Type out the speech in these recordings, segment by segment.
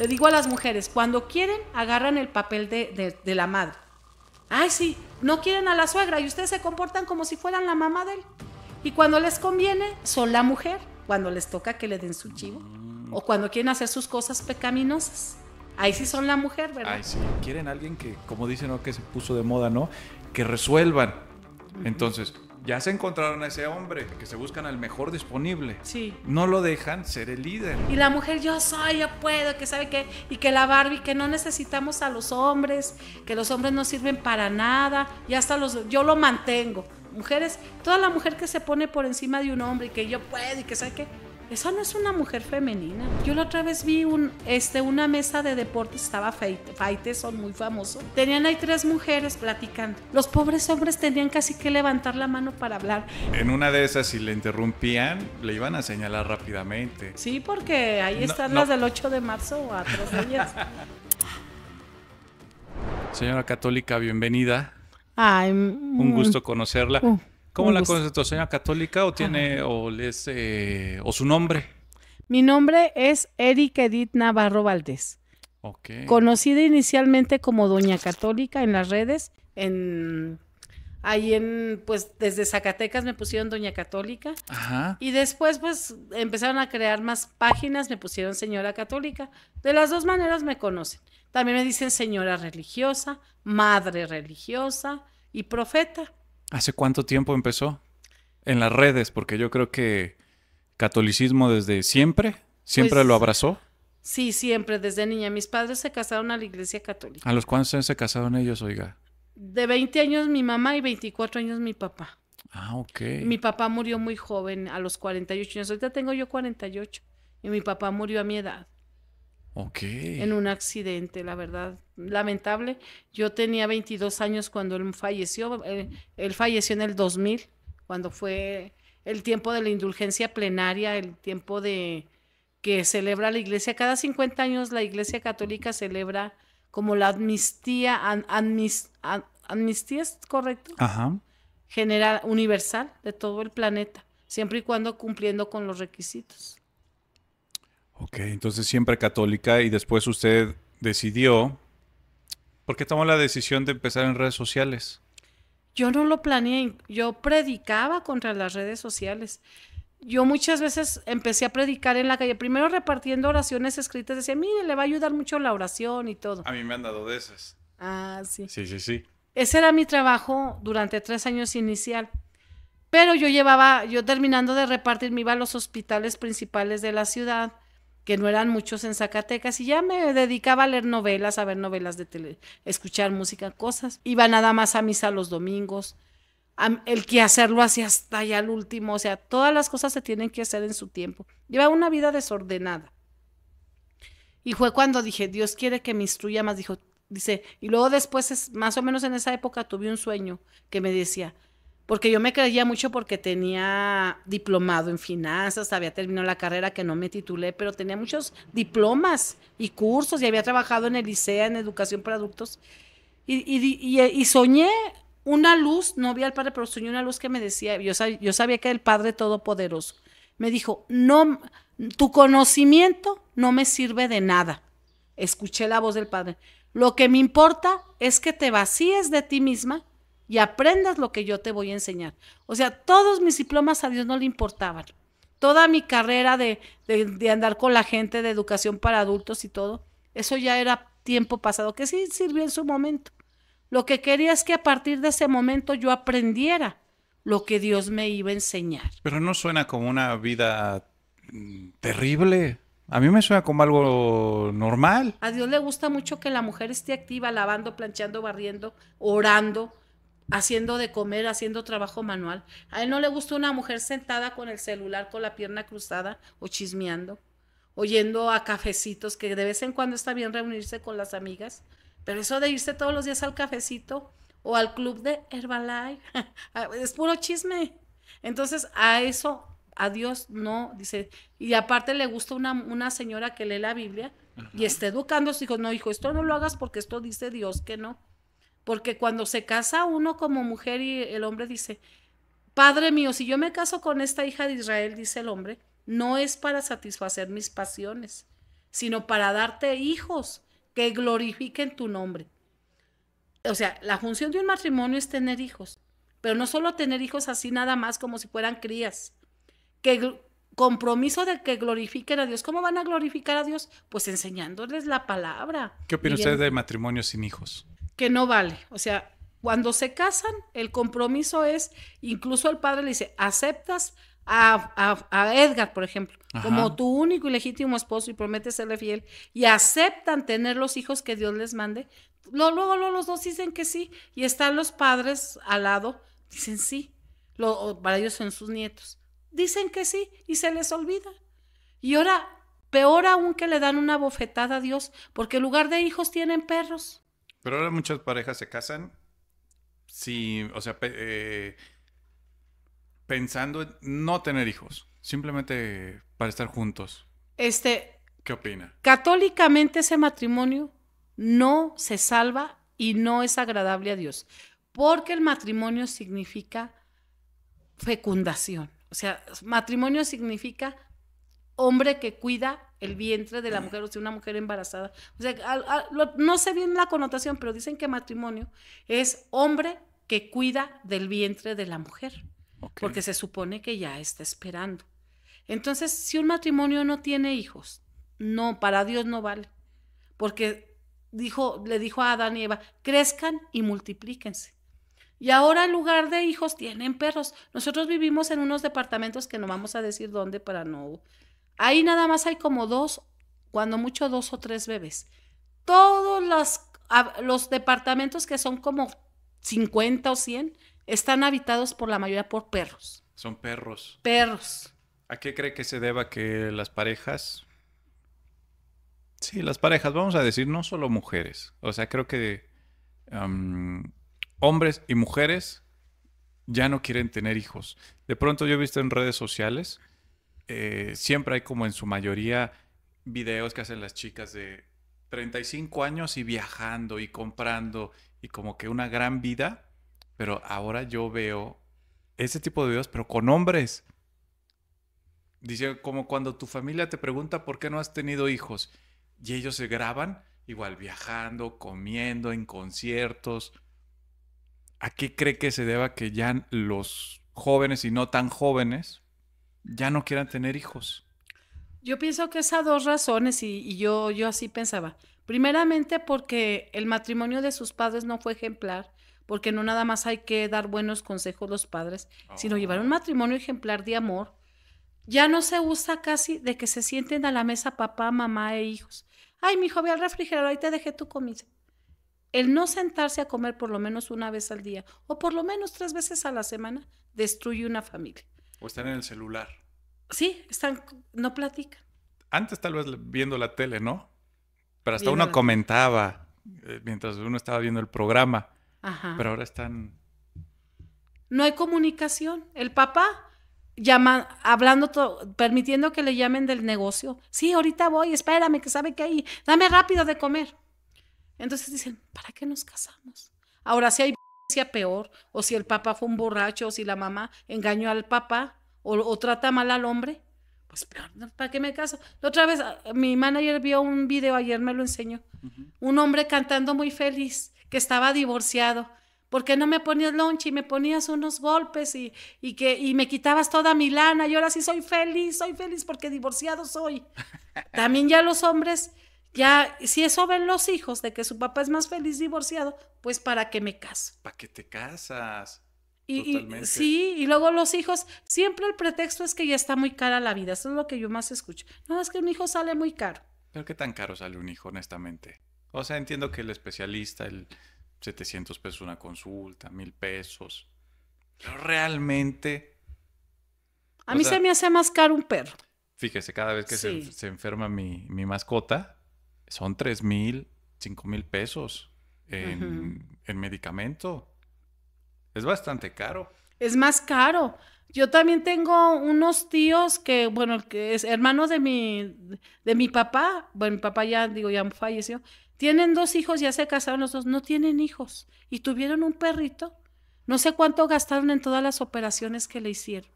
Le digo a las mujeres, cuando quieren, agarran el papel de, la madre. Ay, sí, no quieren a la suegra y ustedes se comportan como si fueran la mamá de él. Y cuando les conviene, son la mujer, cuando les toca que le den su chivo. Mm. O cuando quieren hacer sus cosas pecaminosas. Ahí sí son la mujer, ¿verdad? Ay, sí. Quieren alguien que, como dicen, ¿no? que se puso de moda, ¿no? Que resuelvan. Entonces, ya se encontraron a ese hombre, que se buscan al mejor disponible. Sí. No lo dejan ser el líder. Y la mujer, yo soy, yo puedo, que sabe qué, y que la Barbie, que no necesitamos a los hombres, que los hombres no sirven para nada, y hasta los, yo lo mantengo. Mujeres, toda la mujer que se pone por encima de un hombre que yo puedo y que sabe que... Esa no es una mujer femenina. Yo la otra vez vi un, este, una mesa de deportes, estaba Faite, son muy famoso. Tenían ahí tres mujeres platicando. Los pobres hombres tenían casi que levantar la mano para hablar. En una de esas, si le interrumpían, le iban a señalar rápidamente. Sí, porque ahí están las del 8 de marzo, a de Señora Católica, bienvenida. un gusto mm. conocerla. Uh. ¿Cómo la señora Católica o tiene o, les, eh, o su nombre? Mi nombre es Erika Edith Navarro Valdés. Conocida inicialmente como Doña Católica en las redes, en ahí en, pues desde Zacatecas me pusieron Doña Católica. Y después, pues empezaron a crear más páginas, me pusieron Señora Católica. De las dos maneras me conocen. También me dicen Señora Religiosa, Madre Religiosa y Profeta. ¿Hace cuánto tiempo empezó? En las redes, porque yo creo que catolicismo desde siempre, siempre pues lo abrazó. Sí, siempre, desde niña. Mis padres se casaron a la iglesia católica. ¿A los cuántos años se casaron ellos, oiga? De 20 años mi mamá y 24 años mi papá. Ah, ok. Mi papá murió muy joven, a los 48 años. Ahorita tengo yo 48 y mi papá murió a mi edad. En un accidente, la verdad, lamentable. Yo tenía 22 años cuando él falleció. Eh, él, falleció en el 2000, cuando fue el tiempo de la indulgencia plenaria, el tiempo de que celebra la iglesia. Cada 50 años la iglesia católica celebra como la amnistía, es correcto, general, universal de todo el planeta, siempre y cuando cumpliendo con los requisitos. Ok, entonces siempre católica y después usted decidió... ¿Por qué tomó la decisión de empezar en redes sociales? Yo no lo planeé, yo predicaba contra las redes sociales yo muchas veces empecé a predicar en la calle, primero repartiendo oraciones escritas, decía, mire, le va a ayudar mucho la oración y todo. A mí me han dado de esas. Ah, sí. Sí, sí, sí. Ese era mi trabajo durante tres años inicial. Pero yo llevaba, yo terminando de repartir, me iba a los hospitales principales de la ciudad que no eran muchos en Zacatecas y ya me dedicaba a leer novelas, a ver novelas de tele, escuchar música, cosas. Iba nada más a misa los domingos. el que hacerlo hacía hasta allá el último, o sea, todas las cosas se tienen que hacer en su tiempo. Lleva una vida desordenada. Y fue cuando dije, Dios quiere que me instruya más, dijo, dice, y luego después más o menos en esa época tuve un sueño que me decía, porque yo me creía mucho porque tenía diplomado en finanzas, había terminado la carrera que no me titulé, pero tenía muchos diplomas y cursos y había trabajado en el ICEA, en educación para adultos. Y, soñé una luz, no vi al Padre, pero soñé una luz que me decía, yo, sabía que era el Padre Todopoderoso. Me dijo, no, tu conocimiento no me sirve de nada. Escuché la voz del Padre. Lo que me importa es que te vacíes de ti misma y aprendas lo que yo te voy a enseñar. O sea, todos mis diplomas a Dios no le importaban. Toda mi carrera de, de, andar con la gente, de educación para adultos y todo, eso ya era tiempo pasado, que sí sirvió en su momento. Lo que quería es que a partir de ese momento yo aprendiera lo que Dios me iba a enseñar. Pero no suena como una vida mm, terrible. A mí me suena como algo normal. A Dios le gusta mucho que la mujer esté activa, lavando, planchando, barriendo, orando, haciendo de comer, haciendo trabajo manual. A él no le gusta una mujer sentada con el celular con la pierna cruzada o chismeando, oyendo a cafecitos, que de vez en cuando está bien reunirse con las amigas, pero eso de irse todos los días al cafecito o al club de Herbalife, ah, es puro chisme. Entonces a eso, a Dios no, dice, y aparte le gusta una, una señora que lee la Biblia y está educando a sus hijos. no hijo, esto no lo hagas porque esto dice Dios que no. Porque cuando se casa uno como mujer y el hombre dice, Padre mío, si yo me caso con esta hija de Israel, dice el hombre, no es para satisfacer mis pasiones, sino para darte hijos que glorifiquen tu nombre. O sea, la función de un matrimonio es tener hijos, pero no solo tener hijos así nada más como si fueran crías, que compromiso de que glorifiquen a Dios. ¿Cómo van a glorificar a Dios? Pues enseñándoles la palabra. ¿Qué opina usted de matrimonio sin hijos? que no vale. O sea, cuando se casan, el compromiso es, incluso el padre le dice, aceptas a, a, Edgar, por ejemplo, como tu único y legítimo esposo y prometes serle fiel, y aceptan tener los hijos que Dios les mande, luego, los dos dicen que sí, y están los padres al lado, dicen sí, para ellos son sus nietos, dicen que sí y se les olvida. Y ahora, peor aún que le dan una bofetada a Dios, porque en lugar de hijos tienen perros. Pero ahora muchas parejas se casan o sea, eh, pensando en no tener hijos, simplemente para estar juntos. Este. ¿Qué opina? Católicamente ese matrimonio no se salva y no es agradable a Dios, porque el matrimonio significa fecundación. O sea, matrimonio significa hombre que cuida el vientre de la mujer, o sea, una mujer embarazada. O sea, no sé bien la connotación, pero dicen que matrimonio es hombre que cuida del vientre de la mujer, porque se supone que ya está esperando. Entonces, si un matrimonio no tiene hijos, no, para Dios no vale, porque dijo, le dijo a Adán y Eva, crezcan y multiplíquense. Y ahora en lugar de hijos tienen perros. Nosotros vivimos en unos departamentos que no vamos a decir dónde para no Ahí nada más hay como dos, cuando mucho dos o tres bebés. Todos los, los departamentos que son como 50 o 100 están habitados por la mayoría por perros. Son perros. Perros. ¿A qué cree que se deba que las parejas... Sí, las parejas, vamos a decir, no solo mujeres. O sea, creo que hombres y mujeres ya no quieren tener hijos. De pronto yo he visto en redes sociales eh, siempre hay como en su mayoría videos que hacen las chicas de 35 años y viajando y comprando y como que una gran vida, pero ahora yo veo ese tipo de videos, pero con hombres. Dice, como cuando tu familia te pregunta por qué no has tenido hijos y ellos se graban igual viajando, comiendo, en conciertos. ¿A qué cree que se deba que ya los jóvenes y no tan jóvenes ya no quieran tener hijos. Yo pienso que esas dos razones, y, yo, yo así pensaba. Primeramente porque el matrimonio de sus padres no fue ejemplar, porque no nada más hay que dar buenos consejos los padres, sino llevar un ah. matrimonio ejemplar de amor. Ya no se usa casi de que se sienten a la mesa papá, mamá e hijos. Ay, mi hijo, ve al refrigerador, ahí te dejé tu comida. El no sentarse a comer por lo menos una vez al día o por lo menos tres veces a la semana destruye una familia. O están en el celular. Sí, están, no platican. Antes tal vez viendo la tele, ¿no? Pero hasta uno comentaba eh, mientras uno estaba viendo el programa. Ajá. Pero ahora están... No hay comunicación. El papá llama, hablando, permitiendo que le llamen del negocio. Sí, ahorita voy, espérame, que sabe que hay, dame rápido de comer. Entonces dicen, ¿para qué nos casamos? Ahora sí hay peor, o si el papá fue un borracho, o si la mamá engañó al papá, o, o trata mal al hombre, pues peor, ¿para qué me caso? La otra vez, ah, mi manager vio un video, ayer me lo enseñó, un hombre cantando muy feliz, que estaba divorciado, porque no me ponías lunch y me ponías unos golpes y, y, que, y me quitabas toda mi lana, y ahora sí soy feliz, soy feliz porque divorciado soy. También ya los hombres ya, si eso ven los hijos de que su papá es más feliz divorciado, pues para qué me caso. ¿Para que te casas? Y, Totalmente. sí, y luego los hijos, siempre el pretexto es que ya está muy cara la vida, eso es lo que yo más escucho. No, es que un hijo sale muy caro. Pero qué tan caro sale un hijo, honestamente. O sea, entiendo que el especialista, el 700 pesos una consulta, mil pesos. Pero realmente. A mí se me hace más caro un perro. Fíjese, cada vez que se, enferma mi, mi mascota, son 3 mil, cinco mil pesos en, medicamento. Es bastante caro. Es más caro. Yo también tengo unos tíos que, bueno, que es hermanos de mi, de mi papá, bueno, mi papá ya, digo, ya falleció, tienen dos hijos, ya se casaron los dos, no tienen hijos y tuvieron un perrito. No sé cuánto gastaron en todas las operaciones que le hicieron.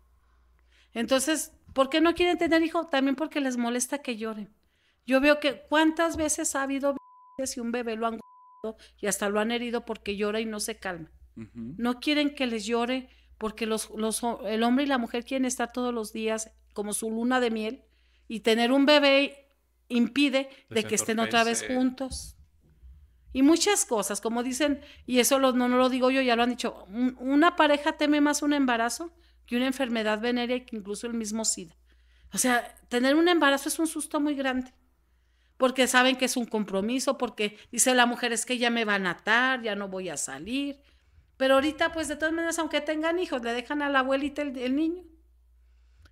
Entonces, ¿por qué no quieren tener hijos? También porque les molesta que lloren. Yo veo que cuántas veces ha habido y un bebé lo han y hasta lo han herido porque llora y no se calma. No quieren que les llore porque los, el hombre y la mujer quieren estar todos los días como su luna de miel y tener un bebé impide de que estén otra vez juntos. Y muchas cosas, como dicen, y eso no, lo digo yo, ya lo han dicho, una pareja teme más un embarazo que una enfermedad venérea que incluso el mismo SIDA. O sea, tener un embarazo es un susto muy grande porque saben que es un compromiso, porque dice la mujer es que ya me van a atar, ya no voy a salir. Pero ahorita, pues de todas maneras, aunque tengan hijos, le dejan a la abuelita el, niño.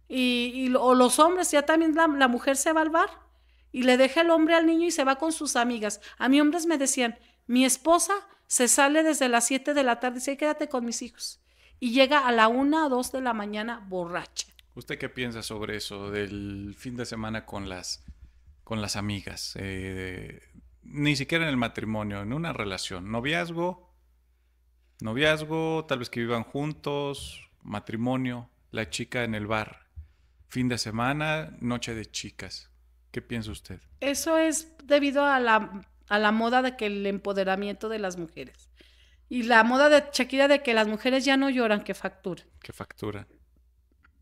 Y, o los hombres, ya también la, la, mujer se va al bar y le deja el hombre al niño y se va con sus amigas. A mí hombres me decían, mi esposa se sale desde las 7 de la tarde, dice, quédate con mis hijos. Y llega a la 1 o 2 de la mañana borracha. ¿Usted qué piensa sobre eso del fin de semana con las con las amigas, eh, ni siquiera en el matrimonio, en una relación, noviazgo, noviazgo, tal vez que vivan juntos, matrimonio, la chica en el bar, fin de semana, noche de chicas. ¿Qué piensa usted? Eso es debido a la, a la moda de que el empoderamiento de las mujeres. Y la moda de Shakira de que las mujeres ya no lloran, que facturan. Que facturan.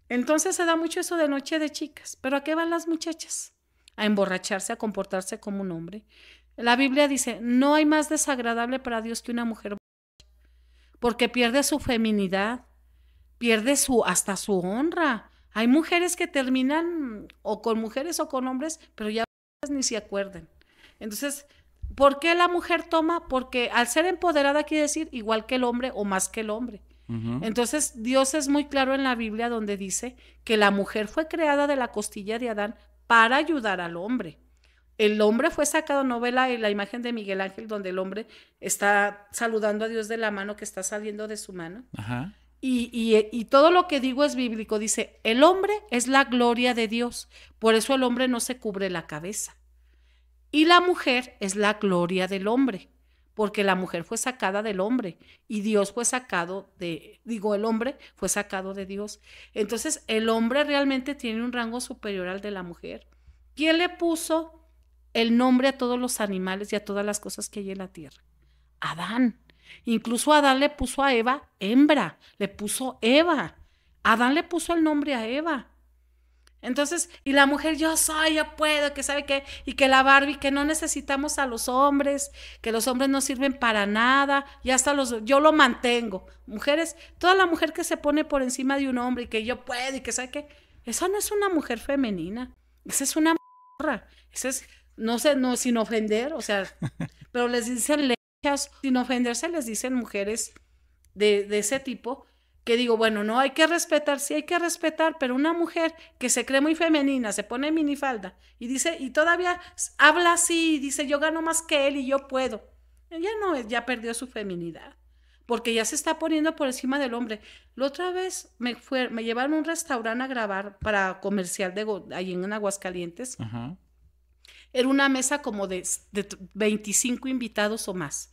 Entonces se da mucho eso de noche de chicas. ¿Pero a qué van las muchachas? a emborracharse, a comportarse como un hombre. La Biblia dice, no hay más desagradable para Dios que una mujer porque pierde su feminidad, pierde su hasta su honra. Hay mujeres que terminan o con mujeres o con hombres, pero ya ni se acuerdan. Entonces, ¿por qué la mujer toma? Porque al ser empoderada quiere decir igual que el hombre o más que el hombre. Entonces, Dios es muy claro en la Biblia donde dice que la mujer fue creada de la costilla de Adán para ayudar al hombre. El hombre fue sacado, novela en la imagen de Miguel Ángel, donde el hombre está saludando a Dios de la mano que está saliendo de su mano. y, todo lo que digo es bíblico. Dice, el hombre es la gloria de Dios. Por eso el hombre no se cubre la cabeza. Y la mujer es la gloria del hombre porque la mujer fue sacada del hombre y Dios fue sacado de, digo, el hombre fue sacado de Dios. Entonces, el hombre realmente tiene un rango superior al de la mujer. ¿Quién le puso el nombre a todos los animales y a todas las cosas que hay en la tierra? Adán. Incluso Adán le puso a Eva hembra, le puso Eva. Adán le puso el nombre a Eva. Entonces, y la mujer, yo soy, yo puedo, que sabe qué, y que la Barbie, que no necesitamos a los hombres, que los hombres no sirven para nada, y hasta los, yo lo mantengo. Mujeres, toda la mujer que se pone por encima de un hombre y que yo puedo y que sabe qué, esa no es una mujer femenina, esa es una morra, esa es, no sé, no, sin ofender, o sea, pero les dicen lechas, sin ofenderse les dicen mujeres de, de ese tipo, que digo, bueno, no hay que respetar, sí hay que respetar, pero una mujer que se cree muy femenina, se pone minifalda y dice, y todavía habla así, y dice, yo gano más que él y yo puedo. Ella no, ya perdió su feminidad, porque ya se está poniendo por encima del hombre. La otra vez me, llevaron a un restaurante a grabar para comercial de ahí en Aguascalientes. Era una mesa como de, de 25 invitados o más.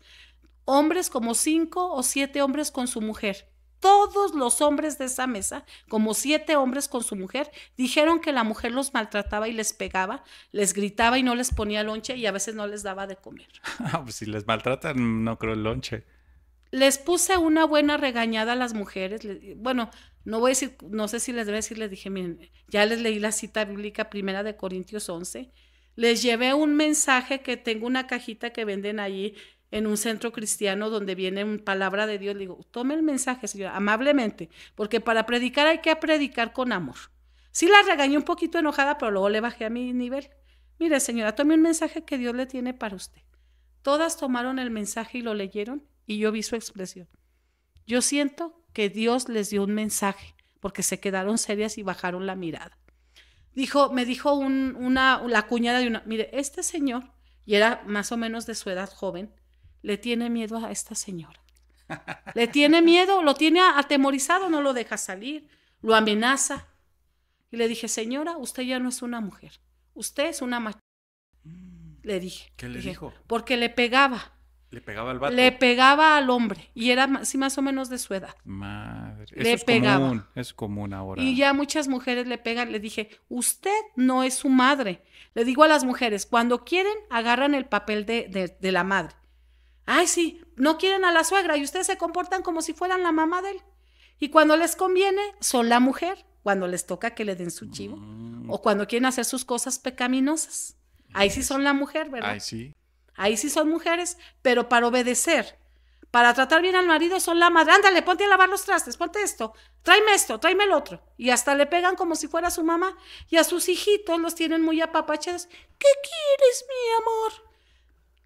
Hombres como 5 o 7 hombres con su mujer todos los hombres de esa mesa, como siete hombres con su mujer, dijeron que la mujer los maltrataba y les pegaba, les gritaba y no les ponía lonche y a veces no les daba de comer. Ah, pues si les maltratan, no creo el lonche. Les puse una buena regañada a las mujeres. Bueno, no voy a decir, no sé si les debe decir, les dije, miren, ya les leí la cita bíblica primera de Corintios 11. Les llevé un mensaje que tengo una cajita que venden allí en un centro cristiano donde viene una palabra de Dios, le digo, tome el mensaje, señora, amablemente, porque para predicar hay que predicar con amor. Sí la regañé un poquito enojada, pero luego le bajé a mi nivel. Mire, señora, tome un mensaje que Dios le tiene para usted. Todas tomaron el mensaje y lo leyeron y yo vi su expresión. Yo siento que Dios les dio un mensaje porque se quedaron serias y bajaron la mirada. Dijo, me dijo una, la cuñada de una, mire, este señor, y era más o menos de su edad joven, le tiene miedo a esta señora. Le tiene miedo, lo tiene atemorizado, no lo deja salir, lo amenaza. Y le dije, señora, usted ya no es una mujer, usted es una machista. Mm. Le dije. ¿Qué le dijo? Porque le pegaba. Le pegaba al Le pegaba al hombre y era así más o menos de su edad. Madre. le es común, es común ahora. Y ya muchas mujeres le pegan, le dije, usted no es su madre. Le digo a las mujeres, cuando quieren, agarran el papel de la madre. Ay, sí, no quieren a la suegra y ustedes se comportan como si fueran la mamá de él. Y cuando les conviene, son la mujer, cuando les toca que le den su chivo, mm. o cuando quieren hacer sus cosas pecaminosas. Ahí sí son la mujer, ¿verdad? Ahí sí. Ahí sí son mujeres, pero para obedecer, para tratar bien al marido son la madre. Ándale, ponte a lavar los trastes, ponte esto, tráeme esto, tráeme el otro. Y hasta le pegan como si fuera su mamá. Y a sus hijitos los tienen muy apapachados. ¿Qué quieres, mi amor?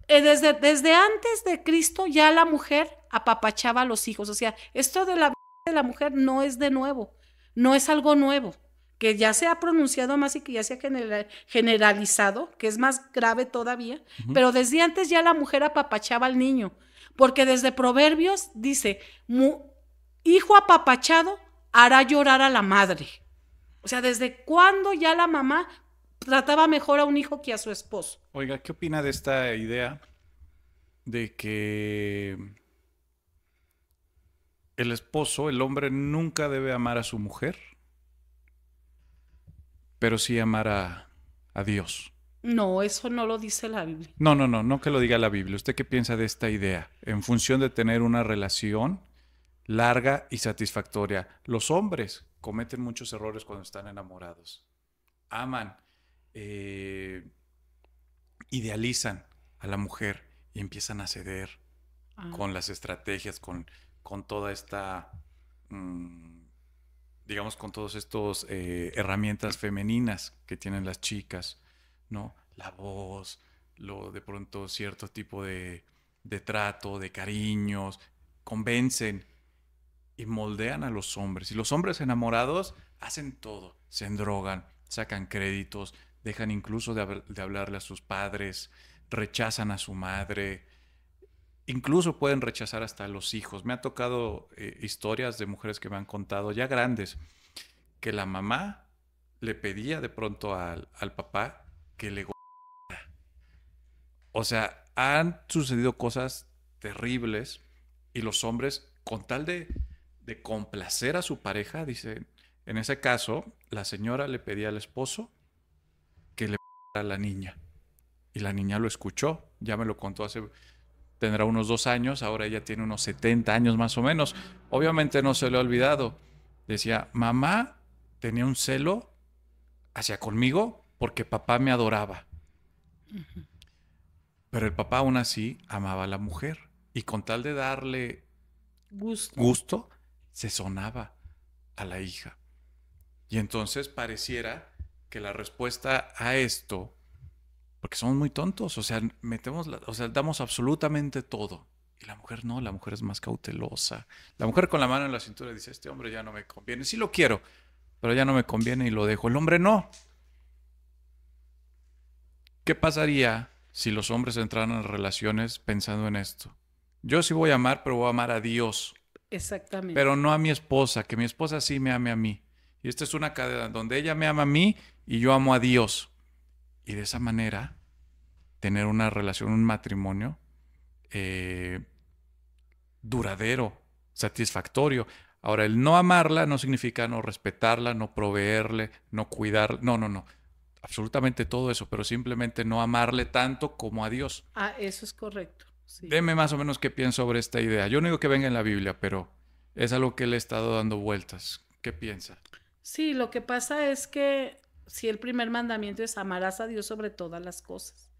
Eh, desde, antes de Cristo ya la mujer apapachaba a los hijos. O sea, esto de la de la mujer no es de nuevo, no es algo nuevo, que ya se ha pronunciado más y que ya se ha generalizado, que es más grave todavía, pero desde antes ya la mujer apapachaba al niño, porque desde Proverbios dice, hijo apapachado hará llorar a la madre. O sea, desde cuándo ya la mamá trataba mejor a un hijo que a su esposo. Oiga, ¿qué opina de esta idea de que el esposo, el hombre, nunca debe amar a su mujer, pero sí amar a, Dios? No, eso no lo dice la Biblia. No, no, no, no que lo diga la Biblia. ¿Usted qué piensa de esta idea? En función de tener una relación larga y satisfactoria. Los hombres cometen muchos errores cuando están enamorados. Aman, eh, idealizan a la mujer y empiezan a ceder ah. con las estrategias, con, toda esta, mm, digamos, con todas estas eh, herramientas femeninas que tienen las chicas, ¿no? La voz, lo de pronto cierto tipo de, de trato, de cariños, convencen y moldean a los hombres. Y los hombres enamorados hacen todo, se endrogan, sacan créditos, dejan incluso de, hablarle a sus padres, rechazan a su madre, incluso pueden rechazar hasta a los hijos. Me ha tocado eh, historias de mujeres que me han contado ya grandes que la mamá le pedía de pronto al, papá que le o sea, han sucedido cosas terribles y los hombres, con tal de, de complacer a su pareja, dicen en ese caso, la señora le pedía al esposo a la niña. Y la niña lo escuchó, ya me lo contó hace, tendrá unos dos años, ahora ella tiene unos 70 años más o menos. Obviamente no se le ha olvidado. Decía, mamá tenía un celo hacia conmigo porque papá me adoraba. Pero el papá aún así amaba a la mujer y con tal de darle gusto se sonaba a la hija. Y entonces pareciera que la respuesta a esto, porque somos muy tontos, o sea, metemos, o sea, damos absolutamente todo. Y la mujer no, la mujer es más cautelosa. La mujer con la mano en la cintura dice, este hombre ya no me conviene, sí lo quiero, pero ya no me conviene y lo dejo. El hombre no. ¿Qué pasaría si los hombres entraran en relaciones pensando en esto? Yo sí voy a amar, pero voy a amar a Dios. Exactamente. Pero no a mi esposa, que mi esposa sí me ame a mí. Y esta es una cadena donde ella me ama a mí y yo amo a Dios. Y de esa manera, tener una relación, un matrimonio eh, duradero, satisfactorio. Ahora, el no amarla no significa no respetarla, no proveerle, no cuidar, No, no, no. Absolutamente todo eso, pero simplemente no amarle tanto como a Dios. Ah, eso es correcto. Deme más o menos qué pienso sobre esta idea. Yo no digo que venga en la Biblia, pero es algo que le he estado dando vueltas. ¿Qué piensa? Sí, lo que pasa es que si el primer mandamiento es amarás a Dios sobre todas las cosas.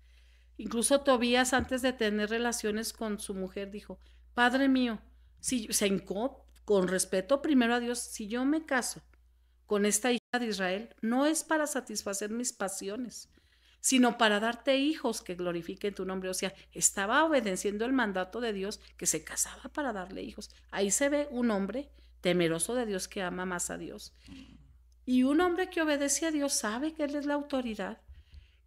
Incluso Tobías antes de tener relaciones con su mujer dijo, Padre mío, si se con respeto primero a Dios, si yo me caso con esta hija de Israel, no es para satisfacer mis pasiones, sino para darte hijos que glorifiquen tu nombre. O sea, estaba obedeciendo el mandato de Dios que se casaba para darle hijos. Ahí se ve un hombre temeroso de Dios que ama más a Dios. Mm. Y un hombre que obedece a Dios sabe que Él es la autoridad.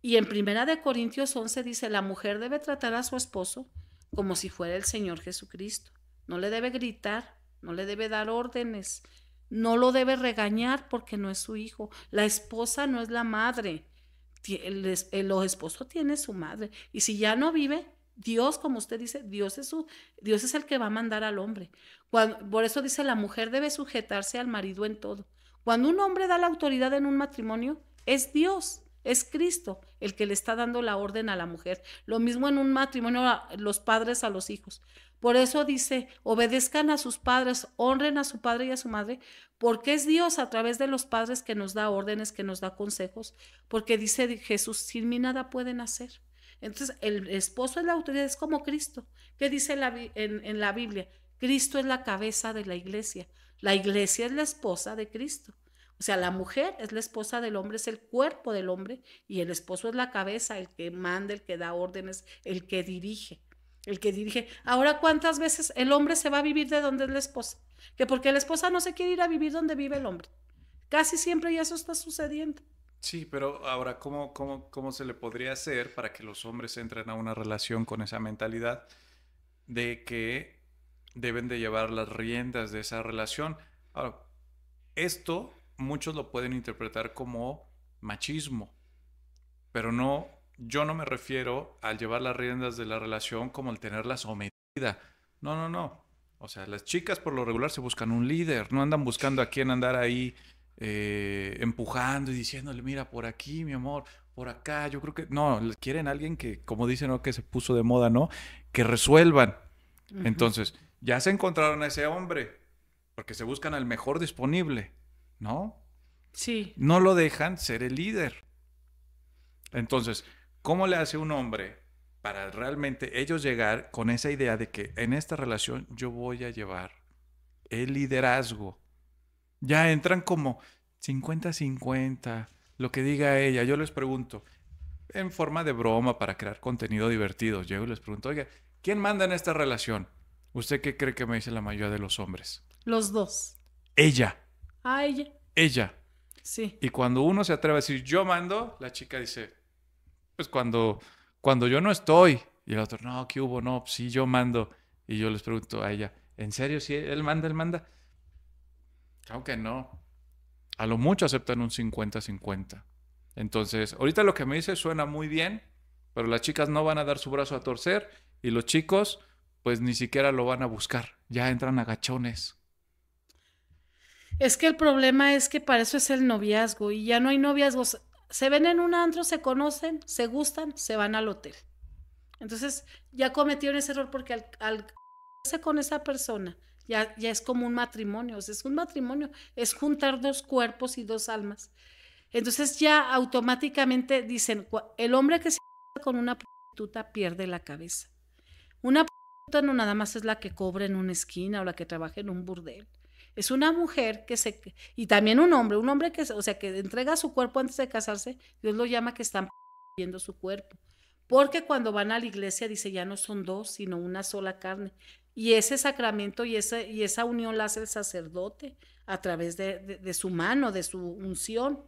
Y en Primera de Corintios 11 dice, la mujer debe tratar a su esposo como si fuera el Señor Jesucristo. No le debe gritar, no le debe dar órdenes, no lo debe regañar porque no es su hijo. La esposa no es la madre. El, esposo tiene su madre. Y si ya no vive, Dios, como usted dice, Dios es, su, Dios es el que va a mandar al hombre por eso dice, la mujer debe sujetarse al marido en todo. Cuando un hombre da la autoridad en un matrimonio, es Dios, es Cristo el que le está dando la orden a la mujer. Lo mismo en un matrimonio, los padres a los hijos. Por eso dice, obedezcan a sus padres, honren a su padre y a su madre, porque es Dios a través de los padres que nos da órdenes, que nos da consejos, porque dice Jesús, sin mí nada pueden hacer. Entonces, el esposo es la autoridad, es como Cristo. ¿Qué dice en la Biblia? Cristo es la cabeza de la iglesia. La iglesia es la esposa de Cristo. O sea, la mujer es la esposa del hombre, es el cuerpo del hombre y el esposo es la cabeza, el que manda, el que da órdenes, el que dirige. El que dirige. Ahora, ¿cuántas veces el hombre se va a vivir de donde es la esposa? Que porque la esposa no se quiere ir a vivir donde vive el hombre. Casi siempre y eso está sucediendo. Sí, pero ahora, ¿cómo, cómo, ¿cómo se le podría hacer para que los hombres entren a una relación con esa mentalidad de que deben de llevar las riendas de esa relación. Ahora, esto muchos lo pueden interpretar como machismo, pero no, yo no me refiero al llevar las riendas de la relación como al tenerla sometida. No, no, no. O sea, las chicas por lo regular se buscan un líder, no andan buscando a quién andar ahí eh, empujando y diciéndole, mira, por aquí, mi amor, por acá, yo creo que... No, quieren alguien que, como dicen, que se puso de moda, ¿no? Que resuelvan. Entonces, ya se encontraron a ese hombre, porque se buscan al mejor disponible, ¿no? Sí. No lo dejan ser el líder. Entonces, ¿cómo le hace un hombre para realmente ellos llegar con esa idea de que en esta relación yo voy a llevar el liderazgo? Ya entran como 50-50, lo que diga ella. Yo les pregunto, en forma de broma para crear contenido divertido, yo les pregunto, oiga, ¿quién manda en esta relación? ¿Usted qué cree que me dice la mayoría de los hombres? Los dos. Ella. Ah, ella. Ella. Sí. Y cuando uno se atreve a decir yo mando, la chica dice, pues cuando, cuando yo no estoy. Y el otro, no, ¿qué hubo? No, pues sí, yo mando. Y yo les pregunto a ella, ¿en serio? ¿Si él manda, él manda? Aunque no. A lo mucho aceptan un 50-50. Entonces, ahorita lo que me dice suena muy bien, pero las chicas no van a dar su brazo a torcer y los chicos pues ni siquiera lo van a buscar, ya entran agachones. Es que el problema es que para eso es el noviazgo y ya no hay noviazgos. Se ven en un antro, se conocen, se gustan, se van al hotel. Entonces ya cometieron ese error porque al, al con esa persona ya, ya es como un matrimonio, es un matrimonio, es juntar dos cuerpos y dos almas. Entonces ya automáticamente dicen, el hombre que se con una prostituta pierde la cabeza. Una no nada más es la que cobra en una esquina o la que trabaja en un burdel. Es una mujer que se... Y también un hombre, un hombre que, o sea, que entrega su cuerpo antes de casarse, Dios lo llama que están pidiendo su cuerpo. Porque cuando van a la iglesia dice, ya no son dos, sino una sola carne. Y ese sacramento y esa, y esa unión la hace el sacerdote a través de, su mano, de su unción.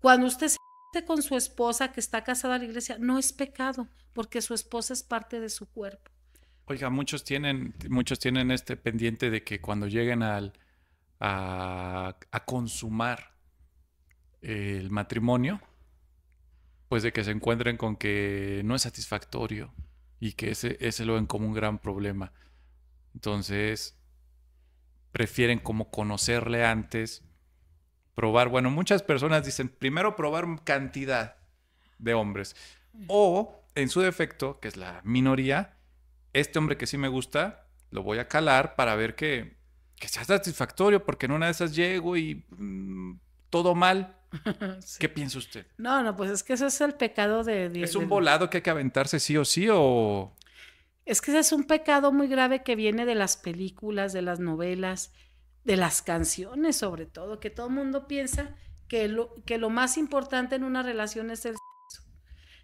Cuando usted se con su esposa que está casada a la iglesia, no es pecado, porque su esposa es parte de su cuerpo muchos tienen, muchos tienen este pendiente de que cuando lleguen al, a, consumar el matrimonio, pues de que se encuentren con que no es satisfactorio y que ese, ese lo ven como un gran problema. Entonces, prefieren como conocerle antes, probar. Bueno, muchas personas dicen, primero probar cantidad de hombres. Mm. O, en su defecto, que es la minoría, este hombre que sí me gusta, lo voy a calar para ver que, sea satisfactorio, porque en una de esas llego y mm, todo mal. ¿Qué piensa usted? No, no, pues es que ese es el pecado de... ¿Es un volado que hay que aventarse sí o sí o...? Es que ese es un pecado muy grave que viene de las películas, de las novelas, de las canciones sobre todo, que todo el mundo piensa que lo, que lo más importante en una relación es el sexo.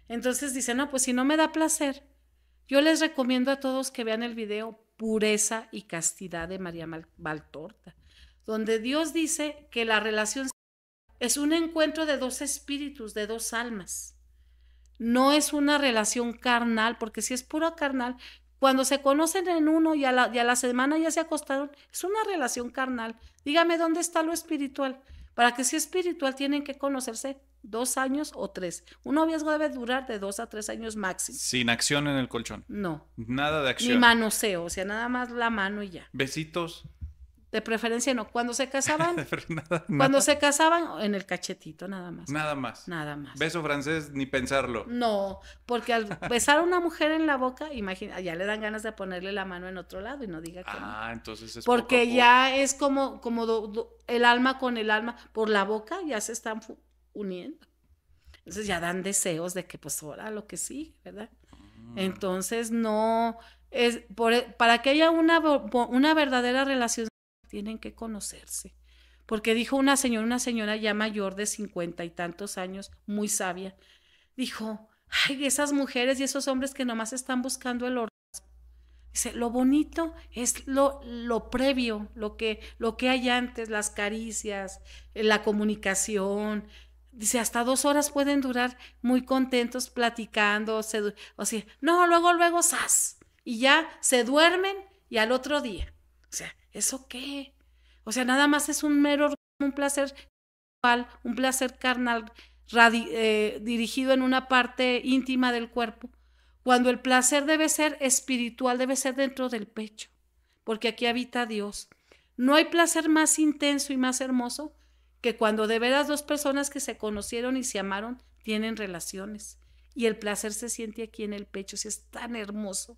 Entonces dice, no, pues si no me da placer, yo les recomiendo a todos que vean el video Pureza y Castidad de María Valtorta, donde Dios dice que la relación es un encuentro de dos espíritus, de dos almas. No es una relación carnal, porque si es pura carnal, cuando se conocen en uno y a, la, semana ya se acostaron, es una relación carnal. Dígame dónde está lo espiritual. Para que sea espiritual tienen que conocerse dos años o tres. Un noviazgo debe durar de dos a tres años máximo. Sin acción en el colchón. No. Nada de acción. Ni manoseo, o sea, nada más la mano y ya. Besitos. De preferencia no. Cuando se casaban, nada, cuando se casaban, en el cachetito, nada más. Nada más. Nada más. Beso francés, ni pensarlo. No, porque al besar a una mujer en la boca, imagina, ya le dan ganas de ponerle la mano en otro lado y no diga que ah, entonces es Porque ya es como, como el alma con el alma. Por la boca ya se están uniendo. Entonces ya dan deseos de que pues ahora lo que sí, ¿verdad? Ah. Entonces no es por, e, para que haya una, una verdadera relación tienen que conocerse. Porque dijo una señora, una señora ya mayor de cincuenta y tantos años, muy sabia, dijo, ay, esas mujeres y esos hombres que nomás están buscando el orgasmo. Dice, lo bonito es lo, lo previo, lo que, lo que hay antes, las caricias, la comunicación, Dice, hasta dos horas pueden durar muy contentos platicando, o sea, no, luego, luego, sas. Y ya se duermen y al otro día. O sea, ¿eso qué? O sea, nada más es un mero, un placer un placer carnal eh, dirigido en una parte íntima del cuerpo, cuando el placer debe ser espiritual, debe ser dentro del pecho, porque aquí habita Dios. No hay placer más intenso y más hermoso que cuando de veras dos personas que se conocieron y se amaron tienen relaciones y el placer se siente aquí en el pecho, si es tan hermoso.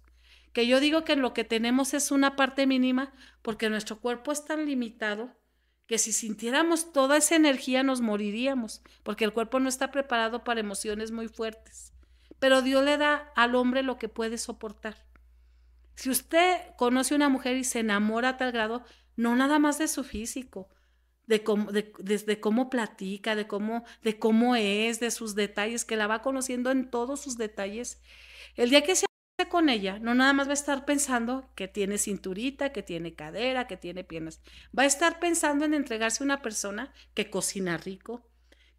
Que yo digo que lo que tenemos es una parte mínima porque nuestro cuerpo es tan limitado que si sintiéramos toda esa energía nos moriríamos, porque el cuerpo no está preparado para emociones muy fuertes. Pero Dios le da al hombre lo que puede soportar. Si usted conoce a una mujer y se enamora a tal grado, no nada más de su físico, de cómo, cómo platica, de cómo, de cómo es, de sus detalles, que la va conociendo en todos sus detalles. El día que se con ella, no nada más va a estar pensando que tiene cinturita, que tiene cadera, que tiene piernas. Va a estar pensando en entregarse a una persona que cocina rico,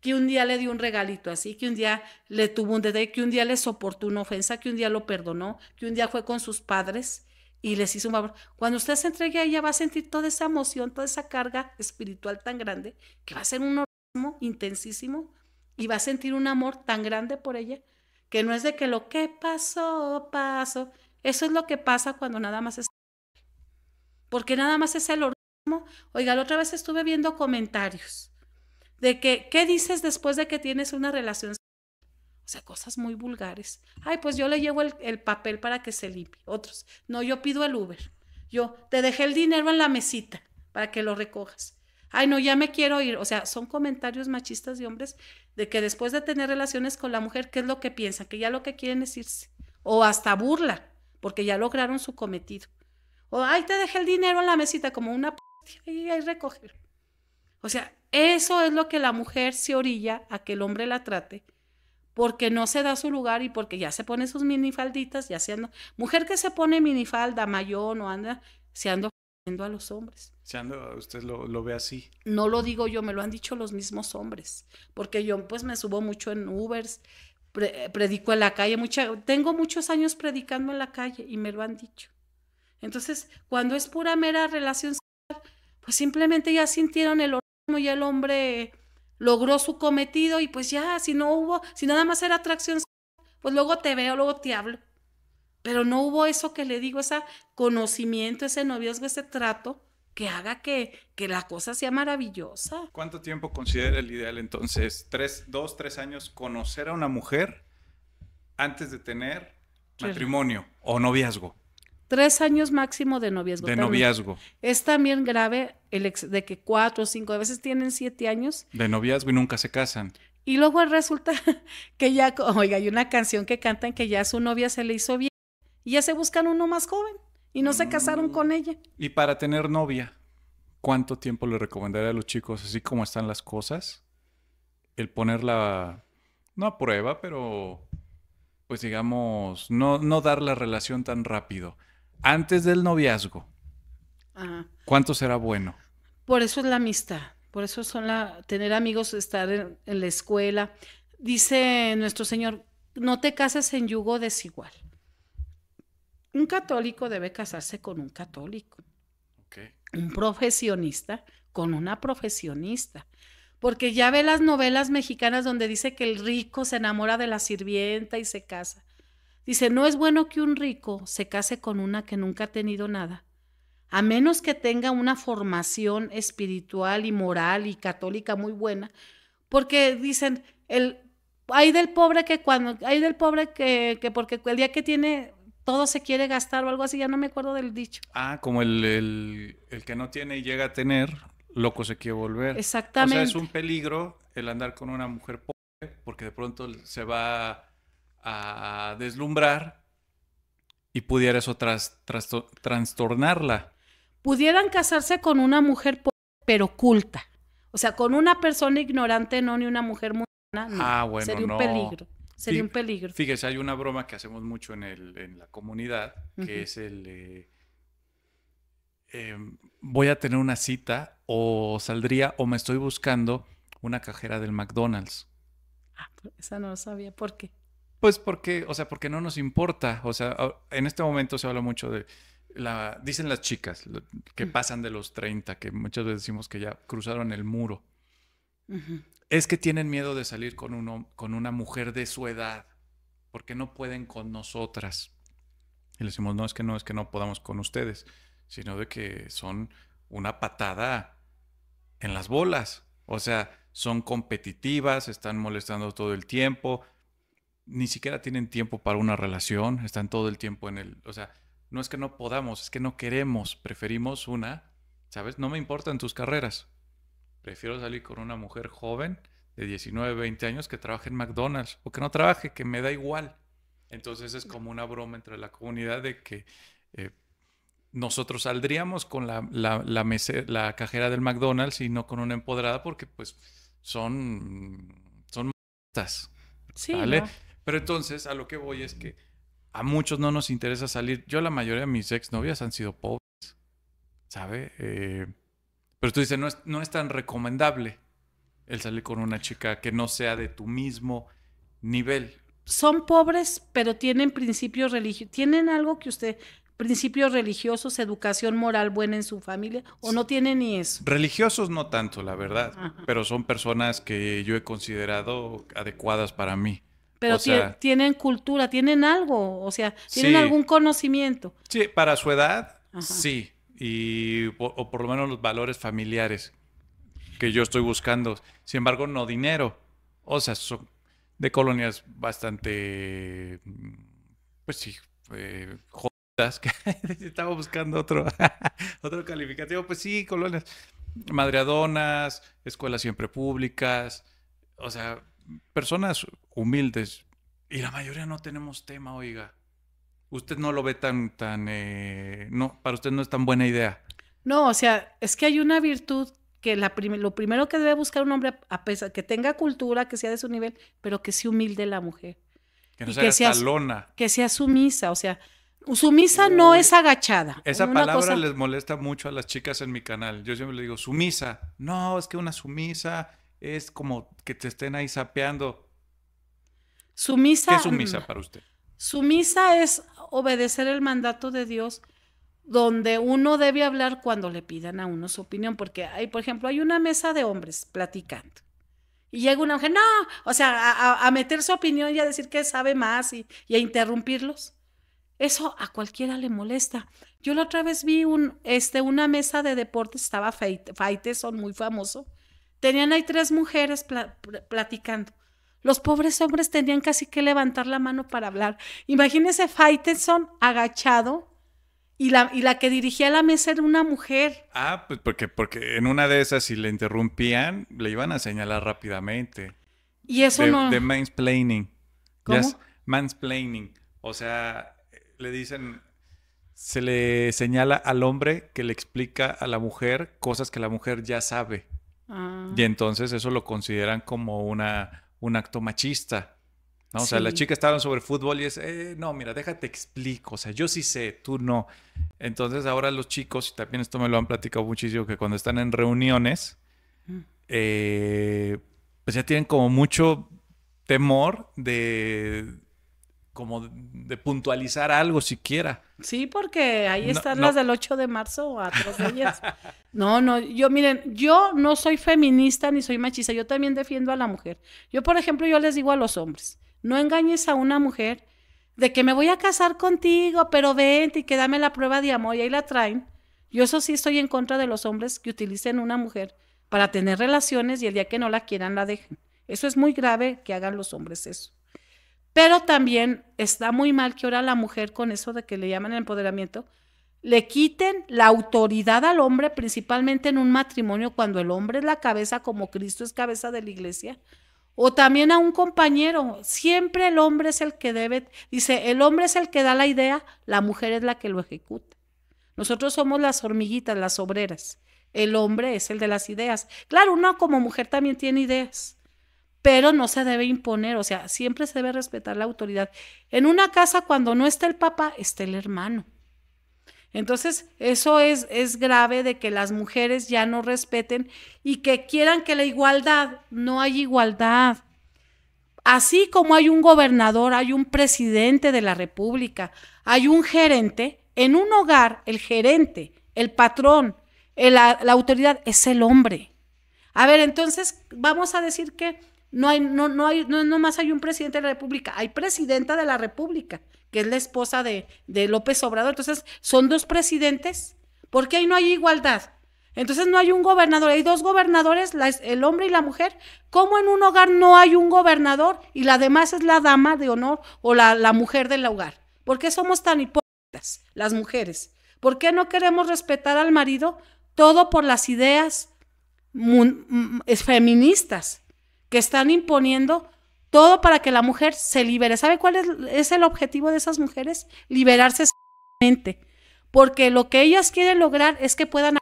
que un día le dio un regalito así, que un día le tuvo un detalle, que un día le soportó una ofensa, que un día lo perdonó, que un día fue con sus padres y les hizo un favor. Cuando usted se entregue a ella, va a sentir toda esa emoción, toda esa carga espiritual tan grande, que va a ser un orgasmo intensísimo y va a sentir un amor tan grande por ella, que no es de que lo que pasó, pasó. Eso es lo que pasa cuando nada más es. Porque nada más es el orgasmo. Oiga, la otra vez estuve viendo comentarios de que, ¿qué dices después de que tienes una relación o sea, cosas muy vulgares. Ay, pues yo le llevo el, papel para que se limpie. Otros, no, yo pido el Uber. Yo, te dejé el dinero en la mesita para que lo recojas. Ay, no, ya me quiero ir. O sea, son comentarios machistas de hombres de que después de tener relaciones con la mujer, ¿qué es lo que piensan? Que ya lo que quieren es irse. O hasta burla, porque ya lograron su cometido. O, ay, te dejé el dinero en la mesita como una p y ahí recoger. O sea, eso es lo que la mujer se orilla a que el hombre la trate porque no se da su lugar y porque ya se pone sus minifalditas, ya se anda. Mujer que se pone minifalda, mayón o anda, se anda ofendiendo a los hombres. Se usted lo, ve así. No lo digo yo, me lo han dicho los mismos hombres, porque yo pues me subo mucho en Ubers, predico en la calle, mucha, tengo muchos años predicando en la calle y me lo han dicho. Entonces, cuando es pura mera relación sexual, pues simplemente ya sintieron el orgasmo y el hombre logró su cometido y pues ya, si no hubo, si nada más era atracción, pues luego te veo, luego te hablo. Pero no hubo eso que le digo, ese conocimiento, ese noviazgo, ese trato que haga que, que la cosa sea maravillosa. ¿Cuánto tiempo considera el ideal entonces? ¿Tres, dos, tres años conocer a una mujer antes de tener pues, matrimonio o noviazgo? Tres años máximo de noviazgo. De noviazgo. Es también grave el ex de que cuatro o cinco, a veces tienen siete años. De noviazgo y nunca se casan. Y luego resulta que ya, oiga, hay una canción que cantan que ya su novia se le hizo bien y ya se buscan uno más joven y no se casaron mm. con ella. Y para tener novia, ¿cuánto tiempo le recomendaría a los chicos, así como están las cosas, el ponerla, no a prueba, pero pues digamos, no, no dar la relación tan rápido? antes del noviazgo, ¿cuánto será bueno? Por eso es la amistad, por eso son la, tener amigos, estar en, la escuela. Dice nuestro Señor, no te cases en yugo desigual. Un católico debe casarse con un católico. Un profesionista con una profesionista. Porque ya ve las novelas mexicanas donde dice que el rico se enamora de la sirvienta y se casa. Dice, no es bueno que un rico se case con una que nunca ha tenido nada, a menos que tenga una formación espiritual y moral y católica muy buena, porque dicen, el, hay del pobre que cuando, hay del pobre que, porque el día que tiene todo se quiere gastar o algo así, ya no me acuerdo del dicho. Ah, como el, el que no tiene y llega a tener, loco se quiere volver. Exactamente. O sea, es un peligro el andar con una mujer pobre porque de pronto se va a deslumbrar y pudiera eso trastornarla. Pudieran casarse con una mujer pero culta. O sea, con una persona ignorante, no, ni una mujer mundana, no. Ah, bueno, Sería un peligro. Sería un peligro. Fíjese, hay una broma que hacemos mucho en, el, en la comunidad, que es el... Eh, em, voy a tener una cita o saldría o me estoy buscando una cajera del McDonald's. Ah, esa no lo sabía. ¿Por qué? Pues porque, o sea, porque no nos importa. O sea, en este momento se habla mucho de la, dicen las chicas que mm. pasan de los 30, que muchas veces decimos que ya cruzaron el muro. Es que tienen miedo de salir con, uno, con una mujer de su edad, porque no pueden con nosotras. Y le decimos, no es que no, es que no podamos con ustedes, sino de que son una patada en las bolas. O sea, son competitivas, están molestando todo el tiempo, ni siquiera tienen tiempo para una relación, están todo el tiempo en el, o sea, no es que no podamos, es que no queremos, preferimos una, ¿sabes? No me importan tus carreras. Prefiero salir con una mujer joven de 19, 20 años que trabaje en McDonald's o que no trabaje, que me da igual. Entonces es como una broma entre la comunidad de que eh, nosotros saldríamos con la, la, la, cajera del McDonald's y no con una empoderada porque pues son, son Sí, pero entonces, a lo que voy es que a muchos no nos interesa salir. Yo, la mayoría de mis exnovias han sido pobres, ¿sabe? Eh, pero tú dices, no es, no es tan recomendable el salir con una chica que no sea de tu mismo nivel. Son pobres, pero tienen principios religiosos, tienen algo que usted, principios religiosos, educación moral buena en su familia, o no tienen ni eso. Religiosos no tanto, la verdad, pero son personas que yo he considerado adecuadas para mí. Pero tienen cultura, tienen algo, o sea, tienen algún conocimiento. Sí, para su edad, sí. Y, o, por lo menos los valores familiares que yo estoy buscando. Sin embargo, no dinero. O sea, son de colonias bastante, pues sí, eh, estaba buscando otro, otro calificativo. Pues sí, colonias madreadonas, escuelas siempre públicas. O sea, personas humildes, y la mayoría no tenemos tema, oiga. Usted no lo ve tan, tan, eh, no, para usted no es tan buena idea. No, o sea, es que hay una virtud que la lo primero que debe buscar un hombre, a pesar que tenga cultura, que sea de su nivel, pero que sea humilde la mujer. Que no sea talona, Que sea sumisa, o sea, sumisa no es agachada. Esa palabra les molesta mucho a las chicas en mi canal. Yo siempre le digo, sumisa. No, es que una sumisa es como que te estén ahí sapeando. ¿Qué es sumisa para usted? Sumisa es obedecer el mandato de Dios donde uno debe hablar cuando le pidan a uno su opinión, porque hay, por ejemplo, hay una mesa de hombres platicando. Y llega una mujer, no, o sea, a, meter su opinión y a decir que sabe más y, a interrumpirlos. Eso a cualquiera le molesta. Yo la otra vez vi un, este, una mesa de deportes, estaba Faiteson, muy famoso, Tenían ahí tres mujeres platicando. Los pobres hombres tenían casi que levantar la mano para hablar. Imagínense Faitelson agachado y la, y la que dirigía la mesa era una mujer. Ah, pues porque, porque en una de esas, si le interrumpían, le iban a señalar rápidamente. Y eso de, no. De mansplaining. ¿Cómo? mansplaining. O sea, le dicen. Se le señala al hombre que le explica a la mujer cosas que la mujer ya sabe. Y entonces eso lo consideran como una, un acto machista. O sea, las chicas estaban sobre fútbol y es, eh, no, mira, déjate explico. O sea, yo sí sé, tú no. Entonces ahora los chicos, y también esto me lo han platicado muchísimo, que cuando están en reuniones, mm. eh, pues ya tienen como mucho temor de, como de puntualizar algo siquiera. Sí, porque ahí están las del 8 de marzo o a No, no, yo miren, yo no soy feminista ni soy machista, yo también defiendo a la mujer. Yo, por ejemplo, yo les digo a los hombres, no engañes a una mujer de que me voy a casar contigo, pero vente y que dame la prueba de amor y ahí la traen. Yo eso sí estoy en contra de los hombres que utilicen una mujer para tener relaciones y el día que no la quieran la dejen. Eso es muy grave que hagan los hombres eso. Pero también está muy mal que ahora la mujer, con eso de que le llaman empoderamiento, le quiten la autoridad al hombre, principalmente en un matrimonio, cuando el hombre es la cabeza, como Cristo es cabeza de la iglesia. O también a un compañero. Siempre el hombre es el que debe, dice, el hombre es el que da la idea, la mujer es la que lo ejecuta. Nosotros somos las hormiguitas, las obreras. El hombre es el de las ideas. Claro, uno como mujer también tiene ideas, pero no se debe imponer, o sea, siempre se debe respetar la autoridad. En una casa, cuando no está el papá, está el hermano. Entonces, eso es, es grave de que las mujeres ya no respeten y que quieran que la igualdad, no hay igualdad. Así como hay un gobernador, hay un presidente de la República, hay un gerente, en un hogar el gerente, el patrón, la autoridad es el hombre. A ver, entonces vamos a decir que no hay, no, no hay, no, no más hay un presidente de la República, hay presidenta de la República, que es la esposa de, López Obrador. Entonces, son dos presidentes. porque ahí no hay igualdad? Entonces no hay un gobernador, hay dos gobernadores, el hombre y la mujer. ¿Cómo en un hogar no hay un gobernador y la demás es la dama de honor o la, la mujer del hogar? ¿Por qué somos tan hipócritas las mujeres? ¿Por qué no queremos respetar al marido todo por las ideas feministas? que están imponiendo todo para que la mujer se libere. ¿Sabe cuál es, el objetivo de esas mujeres? Liberarse sexualmente. Porque lo que ellas quieren lograr es que puedan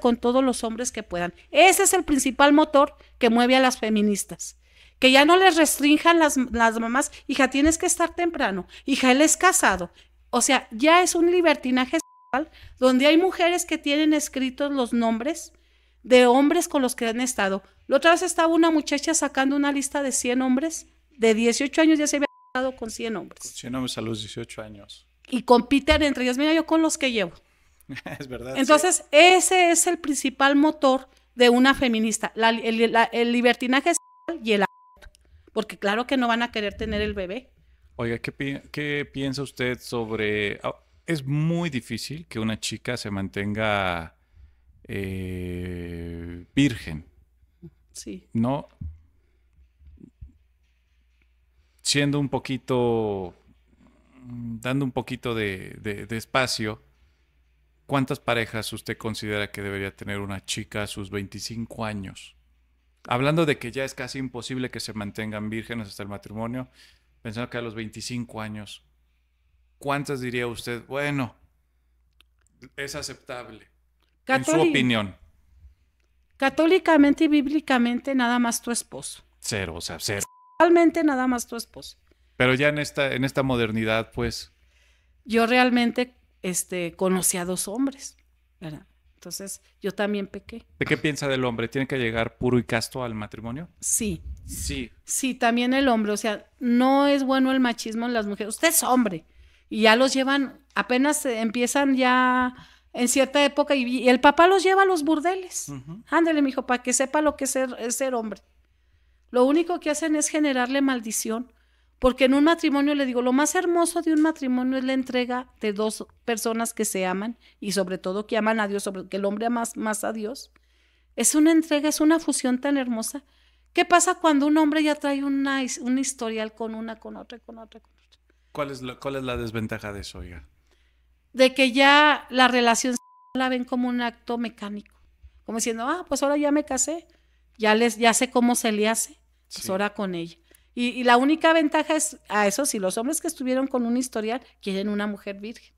con todos los hombres que puedan. Ese es el principal motor que mueve a las feministas. Que ya no les restrinjan las, las mamás, hija, tienes que estar temprano, hija, él es casado. O sea, ya es un libertinaje sexual donde hay mujeres que tienen escritos los nombres de hombres con los que han estado. La otra vez estaba una muchacha sacando una lista de 100 hombres, de 18 años ya se había estado con 100 hombres. Con 100 hombres a los 18 años. Y compiten entre ellos, mira yo con los que llevo. es verdad. Entonces, ese es el principal motor de una feminista, el, libertinaje sexual y el porque claro que no van a querer tener el bebé. Oiga, ¿qué, piensa usted sobre... Ah, es muy difícil que una chica se mantenga eh, virgen. Sí. No. Siendo un poquito. dando un poquito de, de espacio. ¿Cuántas parejas usted considera que debería tener una chica a sus 25 años? Hablando de que ya es casi imposible que se mantengan vírgenes hasta el matrimonio, pensando que a los 25 años, ¿cuántas diría usted? Bueno, es aceptable en su opinión. Católicamente y bíblicamente, nada más tu esposo. Cero, o sea, cero. Realmente nada más tu esposo. Pero ya en esta, en esta modernidad, pues. Yo realmente este, conocí a dos hombres, ¿verdad? Entonces, yo también pequé. ¿De qué piensa del hombre? ¿Tiene que llegar puro y casto al matrimonio? Sí. Sí. Sí, también el hombre. O sea, no es bueno el machismo en las mujeres. Usted es hombre. Y ya los llevan, apenas empiezan ya en cierta época y, el papá los lleva a los burdeles. Ándale, mi hijo, para que sepa lo que es ser, hombre. Lo único que hacen es generarle maldición, porque en un matrimonio, le digo, lo más hermoso de un matrimonio es la entrega de dos personas que se aman y sobre todo que aman a Dios, que el hombre ama más, a Dios. Es una entrega, es una fusión tan hermosa. ¿Qué pasa cuando un hombre ya trae un historial con una, con otra, con otra, con otra? ¿Cuál es, ¿Cuál es la desventaja de eso, oiga? de que ya la relación la ven como un acto mecánico, como diciendo, ah, pues ahora ya me casé, ya, les, ya sé cómo se le hace, pues ahora con ella. Y, la única ventaja es a eso, si los hombres que estuvieron con un historial quieren una mujer virgen,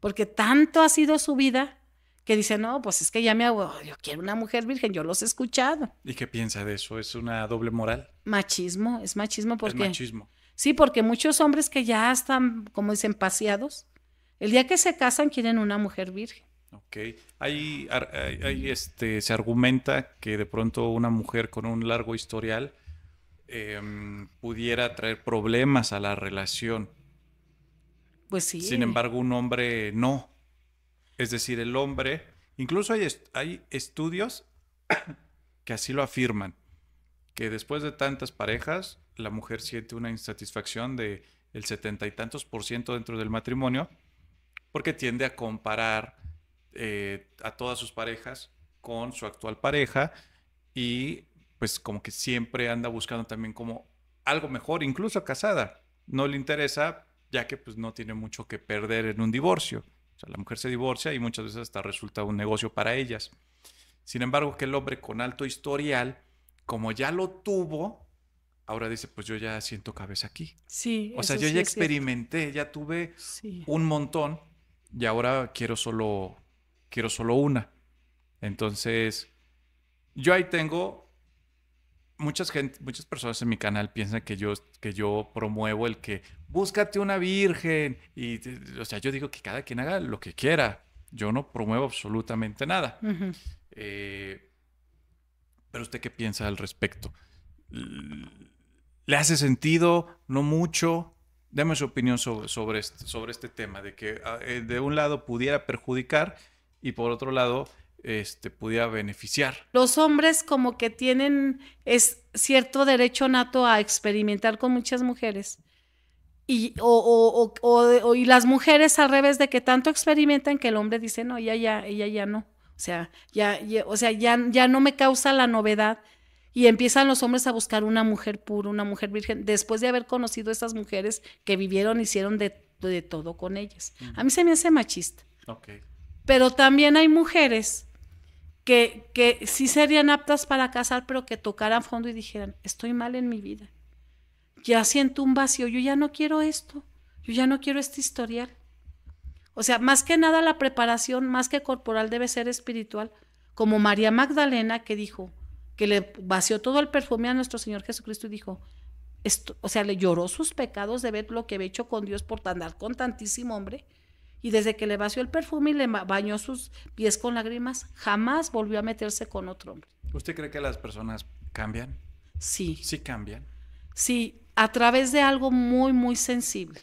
porque tanto ha sido su vida que dicen, no, pues es que ya me hago, oh, yo quiero una mujer virgen, yo los he escuchado. ¿Y qué piensa de eso? ¿Es una doble moral? Machismo, es machismo porque... Es machismo. Sí, porque muchos hombres que ya están, como dicen, paseados, el día que se casan quieren una mujer virgen. Ok. Ahí este, se argumenta que de pronto una mujer con un largo historial em, pudiera traer problemas a la relación. Pues sí. Sin embargo, un hombre no. Es decir, el hombre, incluso hay, hay estudios que así lo afirman, que después de tantas parejas, la mujer siente una insatisfacción de el setenta y tantos por ciento dentro del matrimonio porque tiende a comparar eh, a todas sus parejas con su actual pareja y pues como que siempre anda buscando también como algo mejor, incluso casada. No le interesa ya que pues no tiene mucho que perder en un divorcio. O sea, la mujer se divorcia y muchas veces hasta resulta un negocio para ellas. Sin embargo, que el hombre con alto historial, como ya lo tuvo, ahora dice, pues yo ya siento cabeza aquí. Sí. O sea, yo ya experimenté, ya tuve un montón y ahora quiero solo, quiero solo una. Entonces, yo ahí tengo muchas, gente, muchas personas en mi canal piensan que yo, que yo promuevo el que búscate una virgen. Y, o sea, yo digo que cada quien haga lo que quiera. Yo no promuevo absolutamente nada. Eh, pero usted qué piensa al respecto? ¿Le hace sentido? ¿No mucho? Dame su opinión sobre, sobre, este, sobre este tema, de que ah, eh, de un lado pudiera perjudicar y por otro lado este, pudiera beneficiar. Los hombres como que tienen es cierto derecho nato a experimentar con muchas mujeres. Y, o, o, o, y las mujeres al revés de que tanto experimentan que el hombre dice, no, ella ya, ella ya no. O sea, ya, o sea, ya, ya no me causa la novedad y empiezan los hombres a buscar una mujer pura, una mujer virgen, después de haber conocido a estas mujeres que vivieron, hicieron de, todo con ellas. A mí se me hace machista. Pero también hay mujeres que, que sí serían aptas para casar, pero que tocaran fondo y dijeran, estoy mal en mi vida. Ya siento un vacío, yo ya no quiero esto, yo ya no quiero este historial. O sea, más que nada la preparación, más que corporal, debe ser espiritual, como María Magdalena que dijo, que le vació todo el perfume a nuestro Señor Jesucristo y dijo, esto, o sea, le lloró sus pecados de ver lo que había hecho con Dios por andar con tantísimo hombre. Y desde que le vació el perfume y le bañó sus pies con lágrimas, jamás volvió a meterse con otro hombre. ¿Usted cree que las personas cambian? Sí. Sí cambian. Sí, a través de algo muy, muy sensible,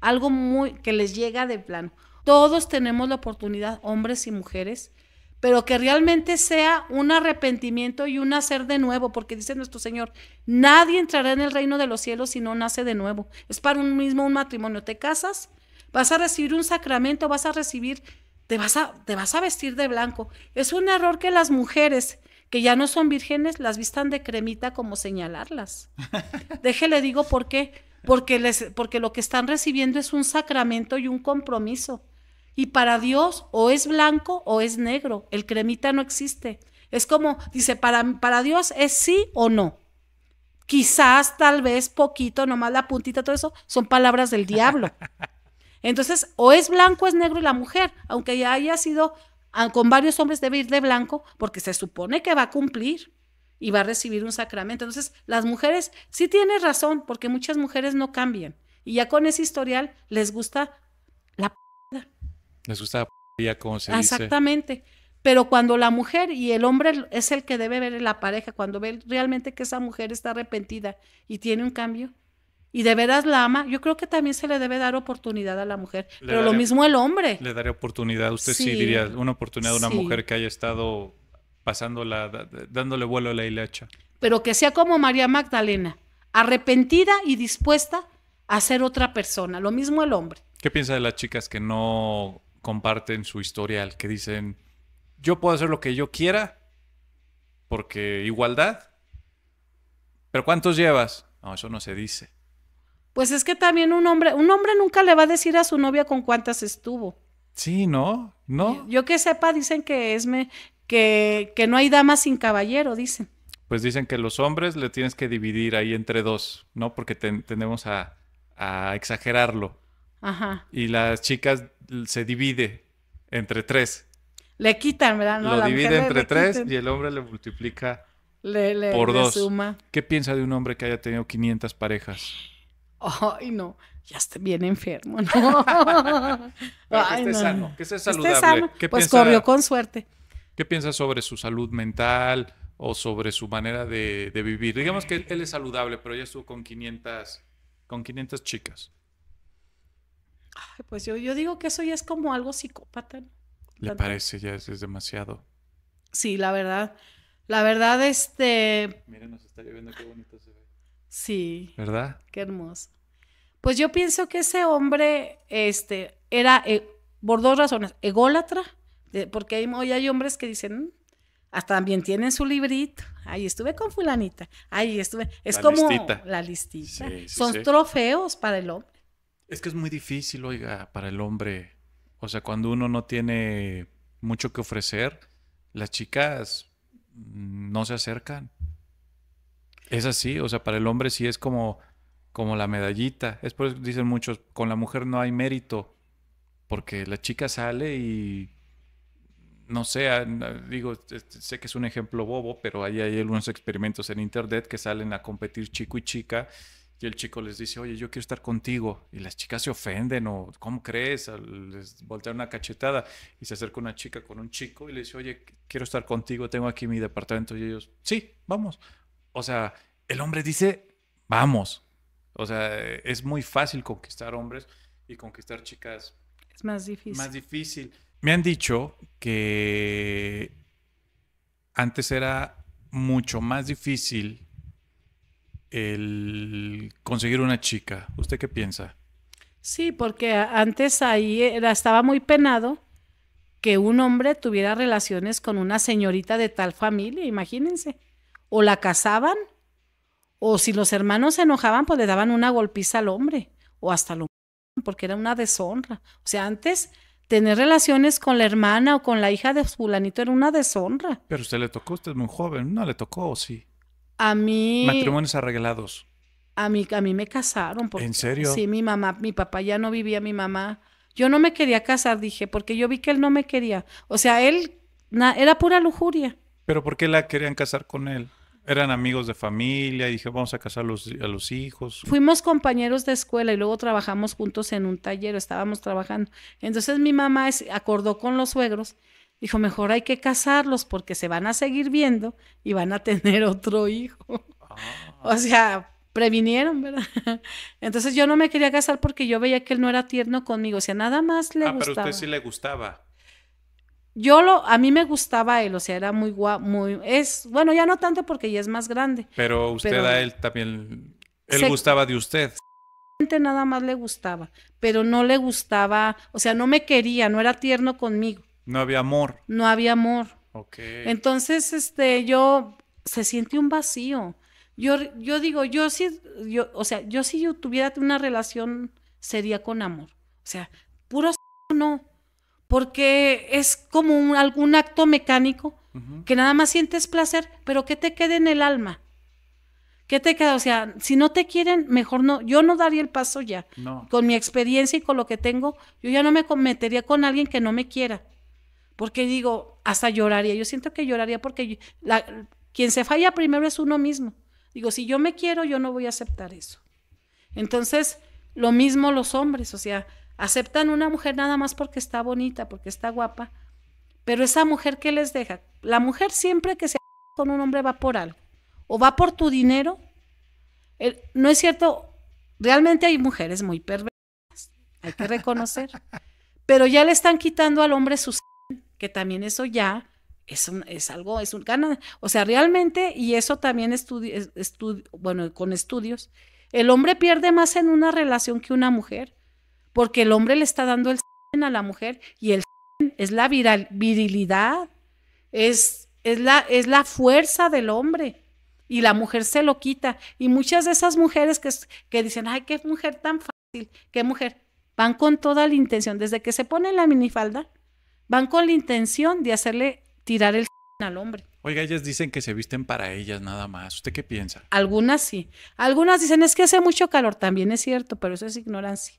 algo muy que les llega de plano. Todos tenemos la oportunidad, hombres y mujeres, pero que realmente sea un arrepentimiento y un nacer de nuevo, porque dice nuestro Señor, nadie entrará en el reino de los cielos si no nace de nuevo. Es para un mismo un matrimonio. Te casas, vas a recibir un sacramento, vas a recibir, te vas a, te vas a vestir de blanco. Es un error que las mujeres que ya no son vírgenes las vistan de cremita como señalarlas. Déjele digo por qué. Porque, les, porque lo que están recibiendo es un sacramento y un compromiso. Y para Dios o es blanco o es negro. El cremita no existe. Es como, dice, para, para Dios es sí o no. Quizás, tal vez, poquito, nomás la puntita, todo eso, son palabras del diablo. Entonces, o es blanco, o es negro y la mujer, aunque ya haya sido ah, con varios hombres, debe ir de blanco porque se supone que va a cumplir y va a recibir un sacramento. Entonces, las mujeres sí tienen razón, porque muchas mujeres no cambian. Y ya con ese historial les gusta les gusta la como se Exactamente. dice. Exactamente. Pero cuando la mujer y el hombre es el que debe ver la pareja, cuando ve realmente que esa mujer está arrepentida y tiene un cambio y de veras la ama, yo creo que también se le debe dar oportunidad a la mujer. pero lo mismo el hombre. Le daré oportunidad, usted sí, diría, una oportunidad a una mujer que haya estado pasándola, dándole vuelo a la hilacha. Pero que sea como María Magdalena, arrepentida y dispuesta a ser otra persona. Lo mismo el hombre. ¿Qué piensa de las chicas que no comparten su historial, que dicen, yo puedo hacer lo que yo quiera, porque igualdad. Pero ¿cuántos llevas? No, eso no se dice. Pues es que también un hombre, un hombre nunca le va a decir a su novia con cuántas estuvo. Sí, ¿no? No. Yo, que sepa, dicen que es que, que no hay dama sin caballero, dicen. Pues dicen que los hombres le tienes que dividir ahí entre dos, ¿no? Porque tendemos tenemos a, a exagerarlo. Y las chicas se divide entre tres. Le quitan, ¿verdad? lo divide entre tres y el hombre le multiplica por dos. ¿Qué piensa de un hombre que haya tenido 500 parejas? Ay, no, ya está bien enfermo, ¿no? que esté sano, que saludable. pues corrió con suerte. ¿Qué piensa sobre su salud mental o sobre su manera de, vivir? Digamos que él, él es saludable, pero ya estuvo con 500, con 500 chicas pues yo, yo digo que eso ya es como algo psicópata. Le parece, ya es, demasiado. Sí, la verdad. La verdad, este. Miren, nos está lloviendo, qué bonito se ve. Sí. ¿Verdad? Qué hermoso. Pues yo pienso que ese hombre este, era, eh, por dos razones, ególatra, porque hoy hay hombres que dicen, mm, hasta también tienen su librito, ahí estuve con fulanita, ahí estuve, es como la listita, son trofeos para el hombre. Es que es muy difícil, oiga, para el hombre. O sea, cuando uno no tiene mucho que ofrecer, las chicas no se acercan. Es así, o sea, para el hombre sí es como, como la medallita. Es por eso que dicen muchos, con la mujer no hay mérito, porque la chica sale y, no sé, ah, digo, sé que es un ejemplo bobo, pero ahí hay algunos experimentos en Internet que salen a competir chico y chica y el chico les dice, oye, yo quiero estar contigo. Y las chicas se ofenden o, ¿cómo crees? Les voltean una cachetada y se acerca una chica con un chico y le dice, oye, quiero estar contigo, tengo aquí mi departamento. Y ellos, sí, vamos. O sea, el hombre dice, vamos. O sea, es muy fácil conquistar hombres y conquistar chicas. Es más difícil. Más difícil. Me han dicho que antes era mucho más difícil el conseguir una chica. ¿Usted qué piensa? Sí, porque antes ahí era, estaba muy penado que un hombre tuviera relaciones con una señorita de tal familia, imagínense. O la casaban, o si los hermanos se enojaban, pues le daban una golpiza al hombre, o hasta lo porque era una deshonra. O sea, antes tener relaciones con la hermana o con la hija de fulanito era una deshonra. Pero usted le tocó, usted es muy joven, no le tocó, sí. A mí. Matrimonios arreglados. A mí, a mí me casaron. Porque, ¿En serio? Sí, mi mamá, mi papá ya no vivía, mi mamá. Yo no me quería casar, dije, porque yo vi que él no me quería. O sea, él era pura lujuria. ¿Pero por qué la querían casar con él? Eran amigos de familia y dije, vamos a casar a los hijos. Fuimos compañeros de escuela y luego trabajamos juntos en un taller, estábamos trabajando. Entonces mi mamá acordó con los suegros Dijo, mejor hay que casarlos porque se van a seguir viendo y van a tener otro hijo. Ah. O sea, previnieron, ¿verdad? Entonces yo no me quería casar porque yo veía que él no era tierno conmigo, o sea, nada más le gustaba. Ah, pero usted sí le gustaba. Yo lo, a mí me gustaba él, o sea, era muy guapo, muy, es, bueno, ya no tanto porque ya es más grande. Pero usted a él también, él gustaba de usted. Nada más le gustaba, pero no le gustaba, o sea, no me quería, no era tierno conmigo. No había amor. No había amor. Ok. Entonces, este, yo, se siente un vacío. Yo, yo digo, yo sí, yo, o sea, yo si yo tuviera una relación sería con amor. O sea, puro no. Porque es como un, algún acto mecánico que nada más sientes placer, pero que te quede en el alma. Que te queda? O sea, si no te quieren, mejor no. Yo no daría el paso ya. No. Con mi experiencia y con lo que tengo, yo ya no me cometería con alguien que no me quiera. Porque digo, hasta lloraría. Yo siento que lloraría porque quien se falla primero es uno mismo. Digo, si yo me quiero, yo no voy a aceptar eso. Entonces, lo mismo los hombres, o sea, aceptan una mujer nada más porque está bonita, porque está guapa, pero esa mujer que les deja, la mujer siempre que se con un hombre va por algo, o va por tu dinero, no es cierto, realmente hay mujeres muy perversas, hay que reconocer, pero ya le están quitando al hombre sus que también eso ya es, es algo, es un gana. O sea, realmente, y eso también bueno, con estudios, el hombre pierde más en una relación que una mujer, porque el hombre le está dando el a la mujer y el es la virilidad, es, es, la, es la fuerza del hombre y la mujer se lo quita. Y muchas de esas mujeres que, que dicen, ay, qué mujer tan fácil, qué mujer, van con toda la intención. Desde que se pone la minifalda, van con la intención de hacerle tirar el al hombre. Oiga, ellas dicen que se visten para ellas nada más. ¿Usted qué piensa? Algunas sí. Algunas dicen es que hace mucho calor. También es cierto, pero eso es ignorancia.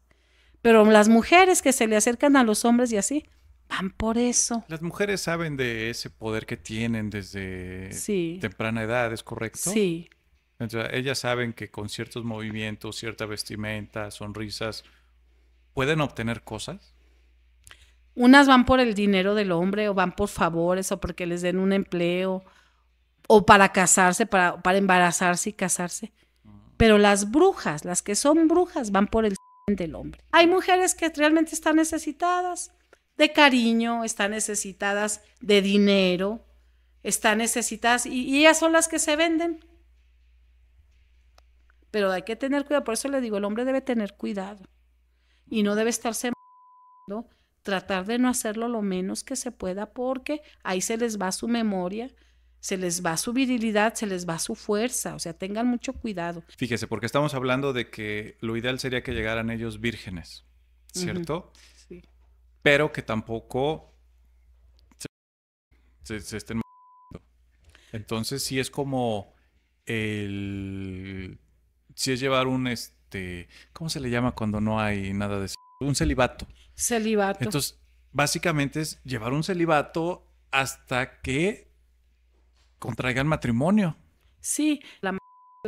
Pero las mujeres que se le acercan a los hombres y así, van por eso. Las mujeres saben de ese poder que tienen desde temprana edad, ¿es correcto? Sí. Entonces, ellas saben que con ciertos movimientos, cierta vestimenta, sonrisas, pueden obtener cosas. Unas van por el dinero del hombre o van por favores o porque les den un empleo o para casarse, para, para embarazarse y casarse. Pero las brujas, las que son brujas, van por el del hombre. Hay mujeres que realmente están necesitadas de cariño, están necesitadas de dinero, están necesitadas y, ellas son las que se venden. Pero hay que tener cuidado, por eso le digo, el hombre debe tener cuidado y no debe estarse ¿no? tratar de no hacerlo lo menos que se pueda porque ahí se les va su memoria, se les va su virilidad, se les va su fuerza, o sea, tengan mucho cuidado. Fíjese, porque estamos hablando de que lo ideal sería que llegaran ellos vírgenes, ¿cierto? Sí. Pero que tampoco se, se, Entonces si es como el... si es llevar un, este, ¿cómo se le llama cuando no hay nada de... Un celibato. Celibato. Entonces, básicamente es llevar un celibato hasta que contraigan matrimonio. Sí, la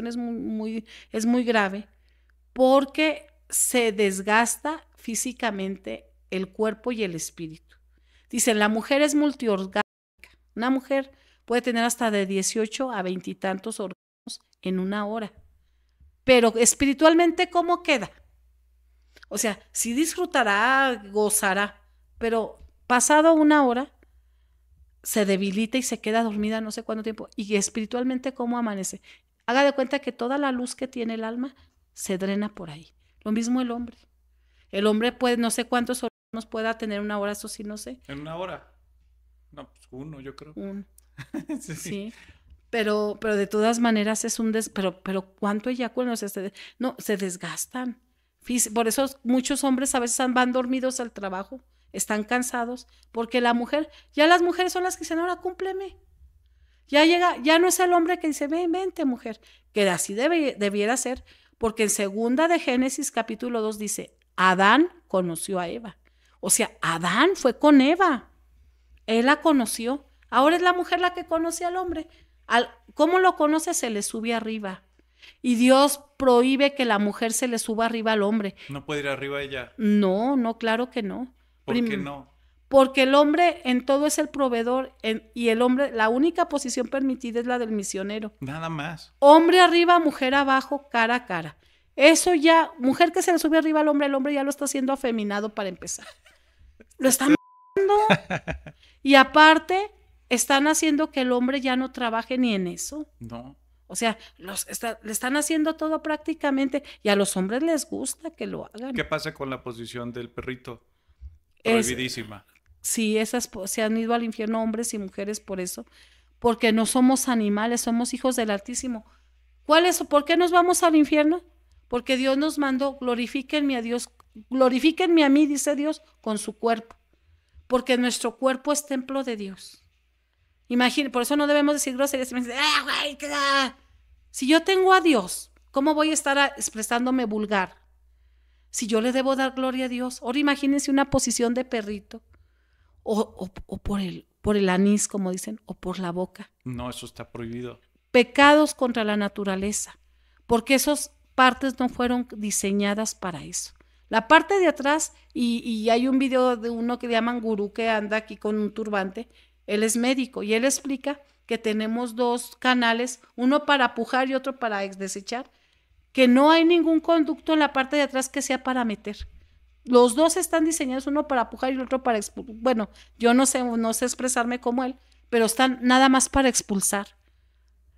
es muy, es muy grave porque se desgasta físicamente el cuerpo y el espíritu. Dicen, la mujer es multiorgánica. Una mujer puede tener hasta de 18 a 20 y tantos órganos en una hora. Pero espiritualmente, ¿cómo queda? O sea, sí disfrutará, gozará, pero pasado una hora se debilita y se queda dormida no sé cuánto tiempo. Y espiritualmente, ¿cómo amanece? Haga de cuenta que toda la luz que tiene el alma se drena por ahí. Lo mismo el hombre. El hombre puede, no sé cuántos nos pueda tener una hora, eso sí, no sé. ¿En una hora? No, pues uno, yo creo. Uno. sí. Pero, pero de todas maneras es un des... Pero, pero ¿cuánto eyaculan? O No, se desgastan. Por eso muchos hombres a veces van dormidos al trabajo, están cansados, porque la mujer, ya las mujeres son las que dicen, ahora cúmpleme. Ya llega, ya no es el hombre que dice, ven, vente mujer, que así debe, debiera ser, porque en segunda de Génesis capítulo 2 dice, Adán conoció a Eva. O sea, Adán fue con Eva. Él la conoció. Ahora es la mujer la que conoce al hombre. Al, ¿Cómo lo conoce? Se le sube arriba. Y Dios prohíbe que la mujer se le suba arriba al hombre. No puede ir arriba ella. No, no, claro que no. ¿Por qué no? Porque el hombre en todo es el proveedor y el hombre, la única posición permitida es la del misionero. Nada más. Hombre arriba, mujer abajo, cara a cara. Eso ya, mujer que se le sube arriba al hombre, el hombre ya lo está haciendo afeminado para empezar. Lo están y aparte, están haciendo que el hombre ya no trabaje ni en eso. No. O sea, los le están haciendo todo prácticamente y a los hombres les gusta que lo hagan. ¿Qué pasa con la posición del perrito? Prohibidísima. sí, esas se han ido al infierno hombres y mujeres por eso, porque no somos animales, somos hijos del Altísimo. ¿Cuál es? ¿Por qué nos vamos al infierno? Porque Dios nos mandó, glorifiquenme a Dios, glorifiquenme a mí, dice Dios, con su cuerpo, porque nuestro cuerpo es templo de Dios por eso no debemos decir groserías. Ah, si yo tengo a Dios, ¿cómo voy a estar expresándome vulgar? Si yo le debo dar gloria a Dios. Ahora imagínense una posición de perrito. O, por, el, por el anís, como dicen, o por la boca. No, eso está prohibido. Pecados contra la naturaleza. Porque esas partes no fueron diseñadas para eso. La parte de atrás, y, y, hay un video de uno que llaman gurú que anda aquí con un turbante, él es médico y él explica que tenemos dos canales, uno para pujar y otro para desechar, que no hay ningún conducto en la parte de atrás que sea para meter. Los dos están diseñados, uno para pujar y el otro para expulsar. Bueno, yo no sé, no sé expresarme como él, pero están nada más para expulsar.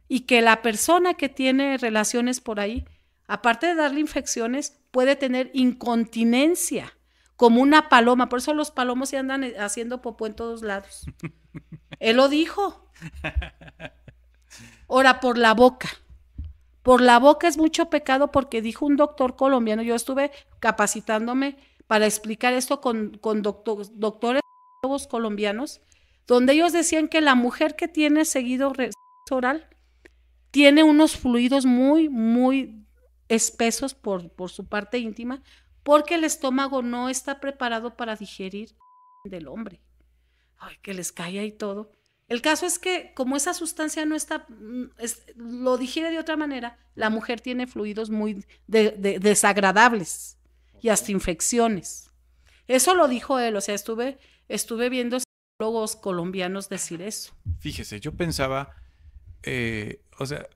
Y que la persona que tiene relaciones por ahí, aparte de darle infecciones, puede tener incontinencia como una paloma. Por eso los palomos se andan eh, haciendo popó en todos lados. Él lo dijo. Ahora, por la boca. Por la boca es mucho pecado porque dijo un doctor colombiano, yo estuve capacitándome para explicar esto con, con doctores colombianos, donde ellos decían que la mujer que tiene seguido oral tiene unos fluidos muy, muy espesos por, por su parte íntima, porque el estómago no está preparado para digerir del hombre. Ay, que les calla y todo. El caso es que como esa sustancia no está, mm, lo digiere de otra manera, la mujer tiene fluidos muy desagradables y hasta infecciones. Eso lo dijo él, o sea, estuve, estuve viendo psicólogos colombianos decir eso. Fíjese, yo pensaba, eh, o sea,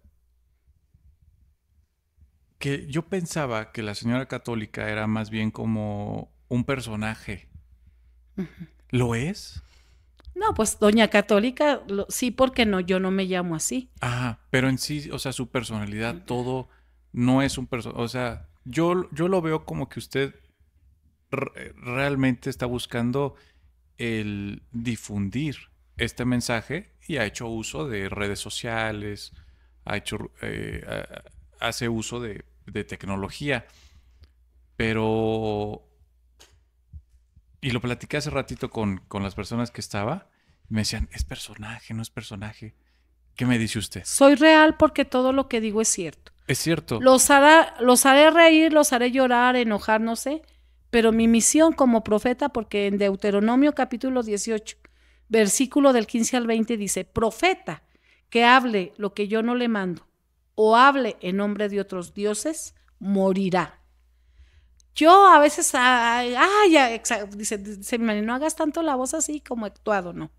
yo pensaba que la señora católica era más bien como un personaje. ¿Lo es? No, pues doña católica, sí, porque no, yo no me llamo así. ah pero en sí, o sea, su personalidad, todo no es un personaje. O sea, yo, yo lo veo como que usted eh, realmente está buscando el difundir este mensaje y ha hecho uso de redes sociales, ha hecho, eh, hace uso de de tecnología. Pero, y lo platicé hace ratito con, con las personas que estaba, me decían, es personaje, no es personaje. ¿Qué me dice usted? Soy real porque todo lo que digo es cierto. Es cierto. Los, hará, los haré reír, los haré llorar, enojar, no sé. Pero mi misión como profeta, porque en Deuteronomio capítulo 18, versículo del 15 al 20 dice, profeta que hable lo que yo no le mando o hable en nombre de otros dioses, morirá. Yo a veces, ay, ay dice, no hagas tanto la voz así como actuado, no.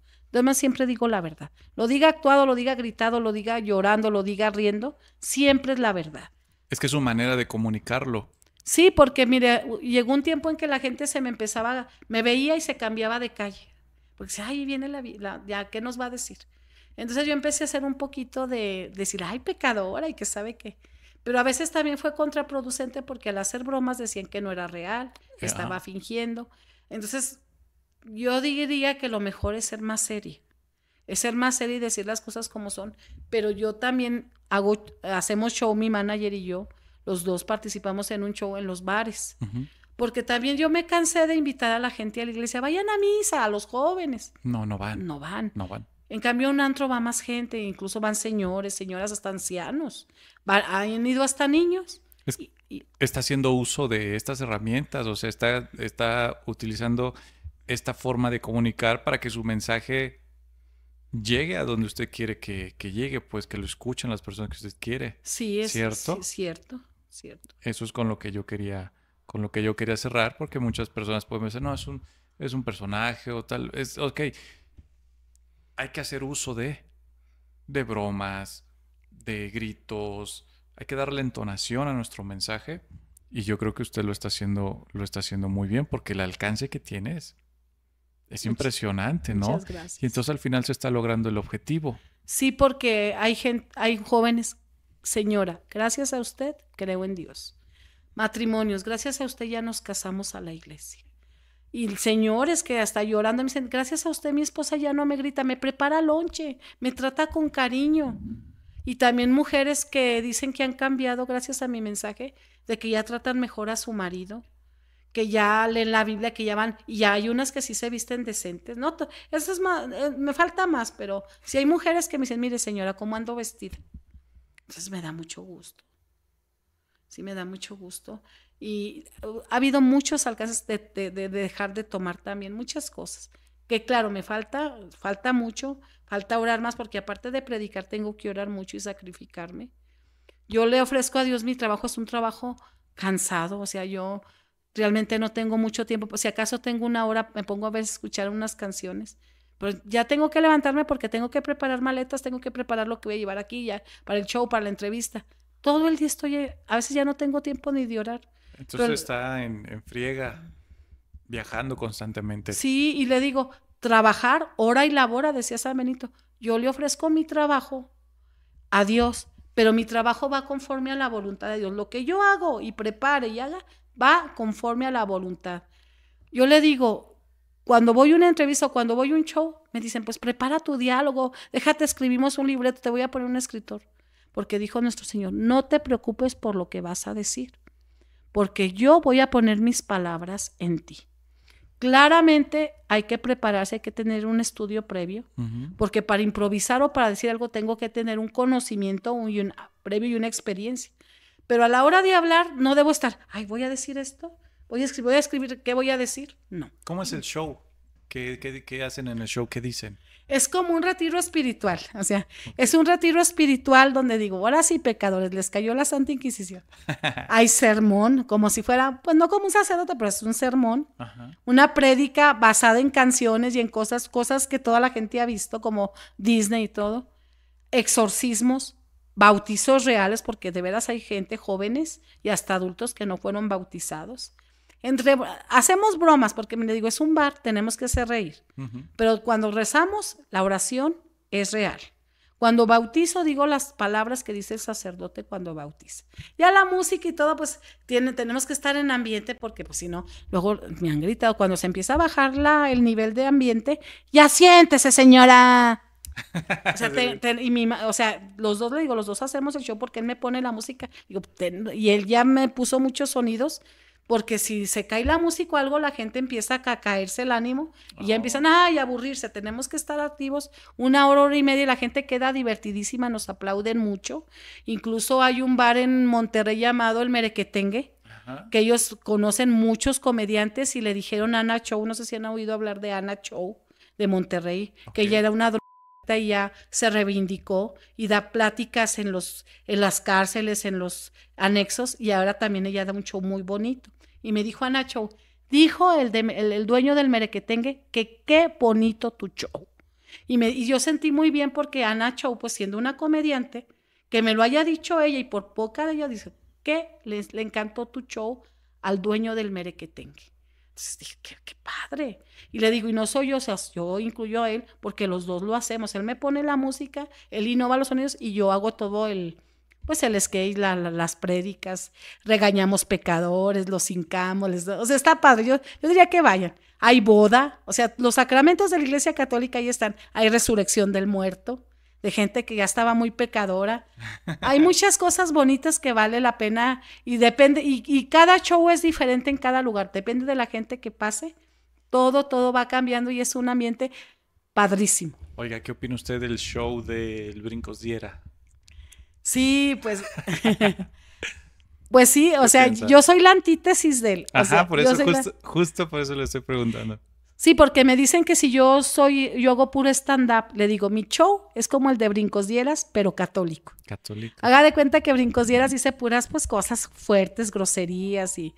más siempre digo la verdad. Lo diga actuado, lo diga gritado, lo diga llorando, lo diga riendo, siempre es la verdad. Es que es su manera de comunicarlo. Sí, porque mire, llegó un tiempo en que la gente se me empezaba, me veía y se cambiaba de calle. Porque dice, ay, viene la, vida, ¿ya qué nos va a decir? Entonces yo empecé a hacer un poquito de, decir, ay, pecadora y que sabe qué. Pero a veces también fue contraproducente porque al hacer bromas decían que no era real, que estaba fingiendo. Entonces yo diría que lo mejor es ser más seria. Es ser más seria y decir las cosas como son. Pero yo también hago, hacemos show, mi manager y yo, los dos participamos en un show en los bares. Porque también yo me cansé de invitar a la gente a la iglesia, vayan a misa, a los jóvenes. No, no van. No van. No van. En cambio, un antro va más gente, incluso van señores, señoras, hasta ancianos. han ido hasta niños. Está haciendo uso de estas herramientas, o sea, está, está utilizando esta forma de comunicar para que su mensaje llegue a donde usted quiere que, llegue, pues que lo escuchen las personas que usted quiere. Sí, es cierto. cierto, Eso es con lo que yo quería, con lo que yo quería cerrar, porque muchas personas pueden decir, no, es un, es un personaje o tal. Es, ok, hay que hacer uso de, bromas, de gritos, hay que darle entonación a nuestro mensaje y yo creo que usted lo está haciendo, lo está haciendo muy bien porque el alcance que tiene es, impresionante, ¿no? Muchas gracias. Y entonces al final se está logrando el objetivo. Sí, porque hay hay jóvenes, señora, gracias a usted creo en Dios. Matrimonios, gracias a usted ya nos casamos a la iglesia. Y señores que hasta llorando me dicen, gracias a usted mi esposa ya no me grita, me prepara lonche, me trata con cariño. Y también mujeres que dicen que han cambiado gracias a mi mensaje, de que ya tratan mejor a su marido, que ya leen la Biblia, que ya van, y ya hay unas que sí se visten decentes. No, eso es más, eh, me falta más, pero si hay mujeres que me dicen, mire señora, ¿cómo ando vestida? Entonces me da mucho gusto. Sí, me da mucho gusto. Y uh, ha habido muchos alcances de, dejar de tomar también muchas cosas. Que claro, me falta, falta mucho, falta orar más, porque aparte de predicar, tengo que orar mucho y sacrificarme. Yo le ofrezco a Dios mi trabajo, es un trabajo cansado, o sea, yo realmente no tengo mucho tiempo, si acaso tengo una hora, me pongo a veces a escuchar unas canciones, pero ya tengo que levantarme porque tengo que preparar maletas, tengo que preparar lo que voy a llevar aquí ya para el show, para la entrevista. Todo el día estoy, a veces ya no tengo tiempo ni de orar. Entonces está en, en, friega, viajando constantemente. Sí, y le digo, trabajar, hora y labora, decía San Benito. Yo le ofrezco mi trabajo a Dios, pero mi trabajo va conforme a la voluntad de Dios. Lo que yo hago y prepare y haga va conforme a la voluntad. Yo le digo, cuando voy a una entrevista o cuando voy a un show, me dicen, pues prepara tu diálogo, déjate, escribimos un libreto, te voy a poner un escritor. Porque dijo nuestro Señor, no te preocupes por lo que vas a decir, porque yo voy a poner mis palabras en ti. Claramente hay que prepararse, hay que tener un estudio previo, porque para improvisar o para decir algo tengo que tener un conocimiento un, previo y una experiencia. Pero a la hora de hablar no debo estar, ay, voy a decir esto, voy a escribir, voy a escribir ¿qué voy a decir? No. ¿Cómo es el show? ¿Qué, qué, qué hacen en el show? ¿Qué dicen? es como un retiro espiritual, o sea, es un retiro espiritual donde digo, ahora sí, pecadores, les cayó la Santa Inquisición. Hay sermón, como si fuera, pues no como un sacerdote, pero es un sermón, una prédica basada en canciones y en cosas, cosas que toda la gente ha visto, como Disney y todo, exorcismos, bautizos reales, porque de veras hay gente, jóvenes y hasta adultos que no fueron bautizados hacemos bromas, porque me digo, es un bar, tenemos que hacer reír. Pero cuando rezamos, la oración es real. Cuando bautizo, digo las palabras que dice el sacerdote cuando bautiza. Ya la música y todo, pues tiene, tenemos que estar en ambiente, porque pues si no, luego me han gritado, cuando se empieza a bajar la, el nivel de ambiente, ya siéntese, señora. O sea, los dos le digo, los dos hacemos el show porque él me pone la música. y él ya me puso muchos sonidos porque si se cae la música o algo, la gente empieza a caerse el ánimo y ya ah. empiezan a aburrirse, tenemos que estar activos una hora, hora y media y la gente queda divertidísima, nos aplauden mucho. Incluso hay un bar en Monterrey llamado El Merequetengue, que ellos conocen muchos comediantes y le dijeron a Ana Show, no sé si han oído hablar de Ana Chow de Monterrey, que ella era una y ya se reivindicó y da pláticas en los en las cárceles, en los anexos y ahora también ella da un show muy bonito. Y me dijo a Nacho, dijo el, el, dueño del merequetengue que qué bonito tu show. Y, me, yo sentí muy bien porque a Nacho, pues siendo una comediante, que me lo haya dicho ella y por poca de ella dice, que le, le encantó tu show al dueño del merequetengue. Entonces dije, qué, padre. Y le digo, y no soy yo, o sea, yo incluyo a él porque los dos lo hacemos. Él me pone la música, él innova los sonidos y yo hago todo el, pues el skate, las prédicas, regañamos pecadores, los hincamos, o sea, está padre, yo, yo diría que vayan. Hay boda, o sea, los sacramentos de la Iglesia Católica ahí están, hay resurrección del muerto, de gente que ya estaba muy pecadora. Hay muchas cosas bonitas que vale la pena y depende, y, y cada show es diferente en cada lugar, depende de la gente que pase, todo, todo va cambiando y es un ambiente padrísimo. Oiga, ¿qué opina usted del show del Brincos Diera? Sí, pues. pues sí, o sea, yo soy la antítesis de él. Ajá, por eso, justo, por eso le estoy preguntando. Sí, porque me dicen que si yo soy, yo hago puro stand-up, le digo, mi show es como el de Brincos Dieras, pero católico. Católico. Haga de cuenta que Brincos Dieras dice puras, pues, cosas fuertes, groserías y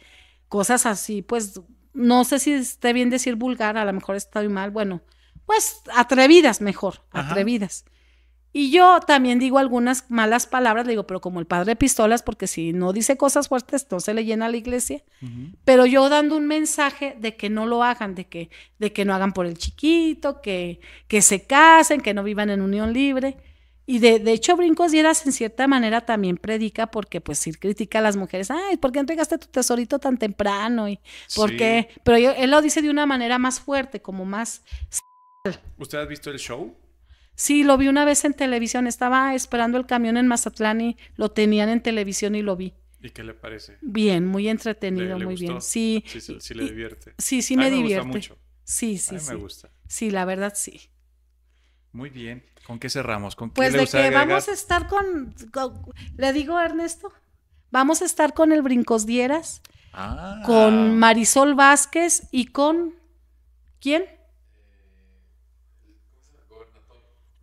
cosas así, pues, no sé si esté bien decir vulgar, a lo mejor estoy mal, bueno, pues, atrevidas mejor, atrevidas. Y yo también digo algunas malas palabras, le digo, pero como el padre de pistolas, porque si no dice cosas fuertes, no se le llena la iglesia. Pero yo dando un mensaje de que no lo hagan, de que, de que no hagan por el chiquito, que, que se casen, que no vivan en unión libre. Y de, hecho, Brincos Dieras en cierta manera también predica porque pues sí critica a las mujeres, ay, ¿por qué entregaste tu tesorito tan temprano? Y, ¿por qué? Pero él lo dice de una manera más fuerte, como más... ¿Usted ha visto el show? Sí, lo vi una vez en televisión. Estaba esperando el camión en Mazatlán y lo tenían en televisión y lo vi. ¿Y qué le parece? Bien, muy entretenido, muy bien. Sí, sí, sí, le divierte. Sí, sí me, me divierte. Gusta mucho. Sí, sí, Me gusta. Sí, la verdad sí. Muy bien. ¿Con qué cerramos? ¿Con pues de que vamos a estar con, le digo Ernesto, vamos a estar con el Brincos Dieras, ah. con Marisol Vázquez y con ¿quién?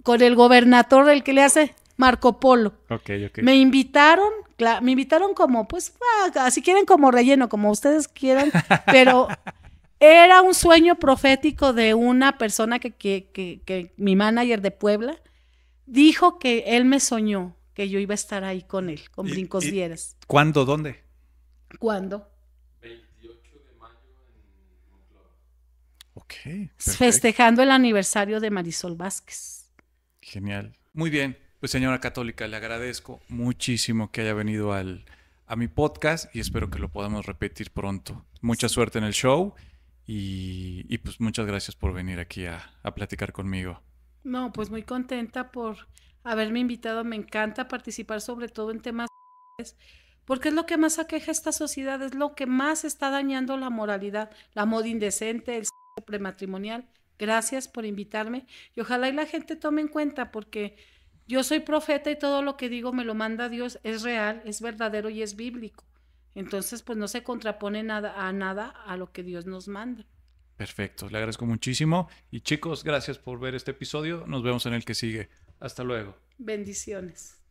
con el gobernador, del que le hace Marco Polo. Me invitaron, me invitaron como, pues, así ah, si quieren como relleno, como ustedes quieran, pero era un sueño profético de una persona que, mi manager de Puebla dijo que él me soñó que yo iba a estar ahí con él, con Brincos Vieras. ¿Cuándo? ¿Dónde? ¿Cuándo? 28 de mayo Ok. Festejando el aniversario de Marisol Vázquez. Genial. Muy bien. Pues señora católica, le agradezco muchísimo que haya venido al, a mi podcast y espero que lo podamos repetir pronto. Mucha suerte en el show y, pues muchas gracias por venir aquí a, platicar conmigo. No, pues muy contenta por haberme invitado. Me encanta participar sobre todo en temas porque es lo que más aqueja a esta sociedad, es lo que más está dañando la moralidad, la moda indecente, el prematrimonial. Gracias por invitarme y ojalá y la gente tome en cuenta porque yo soy profeta y todo lo que digo me lo manda Dios, es real, es verdadero y es bíblico. Entonces, pues no se contrapone nada a nada a lo que Dios nos manda. Perfecto, le agradezco muchísimo y chicos, gracias por ver este episodio. Nos vemos en el que sigue. Hasta luego. Bendiciones.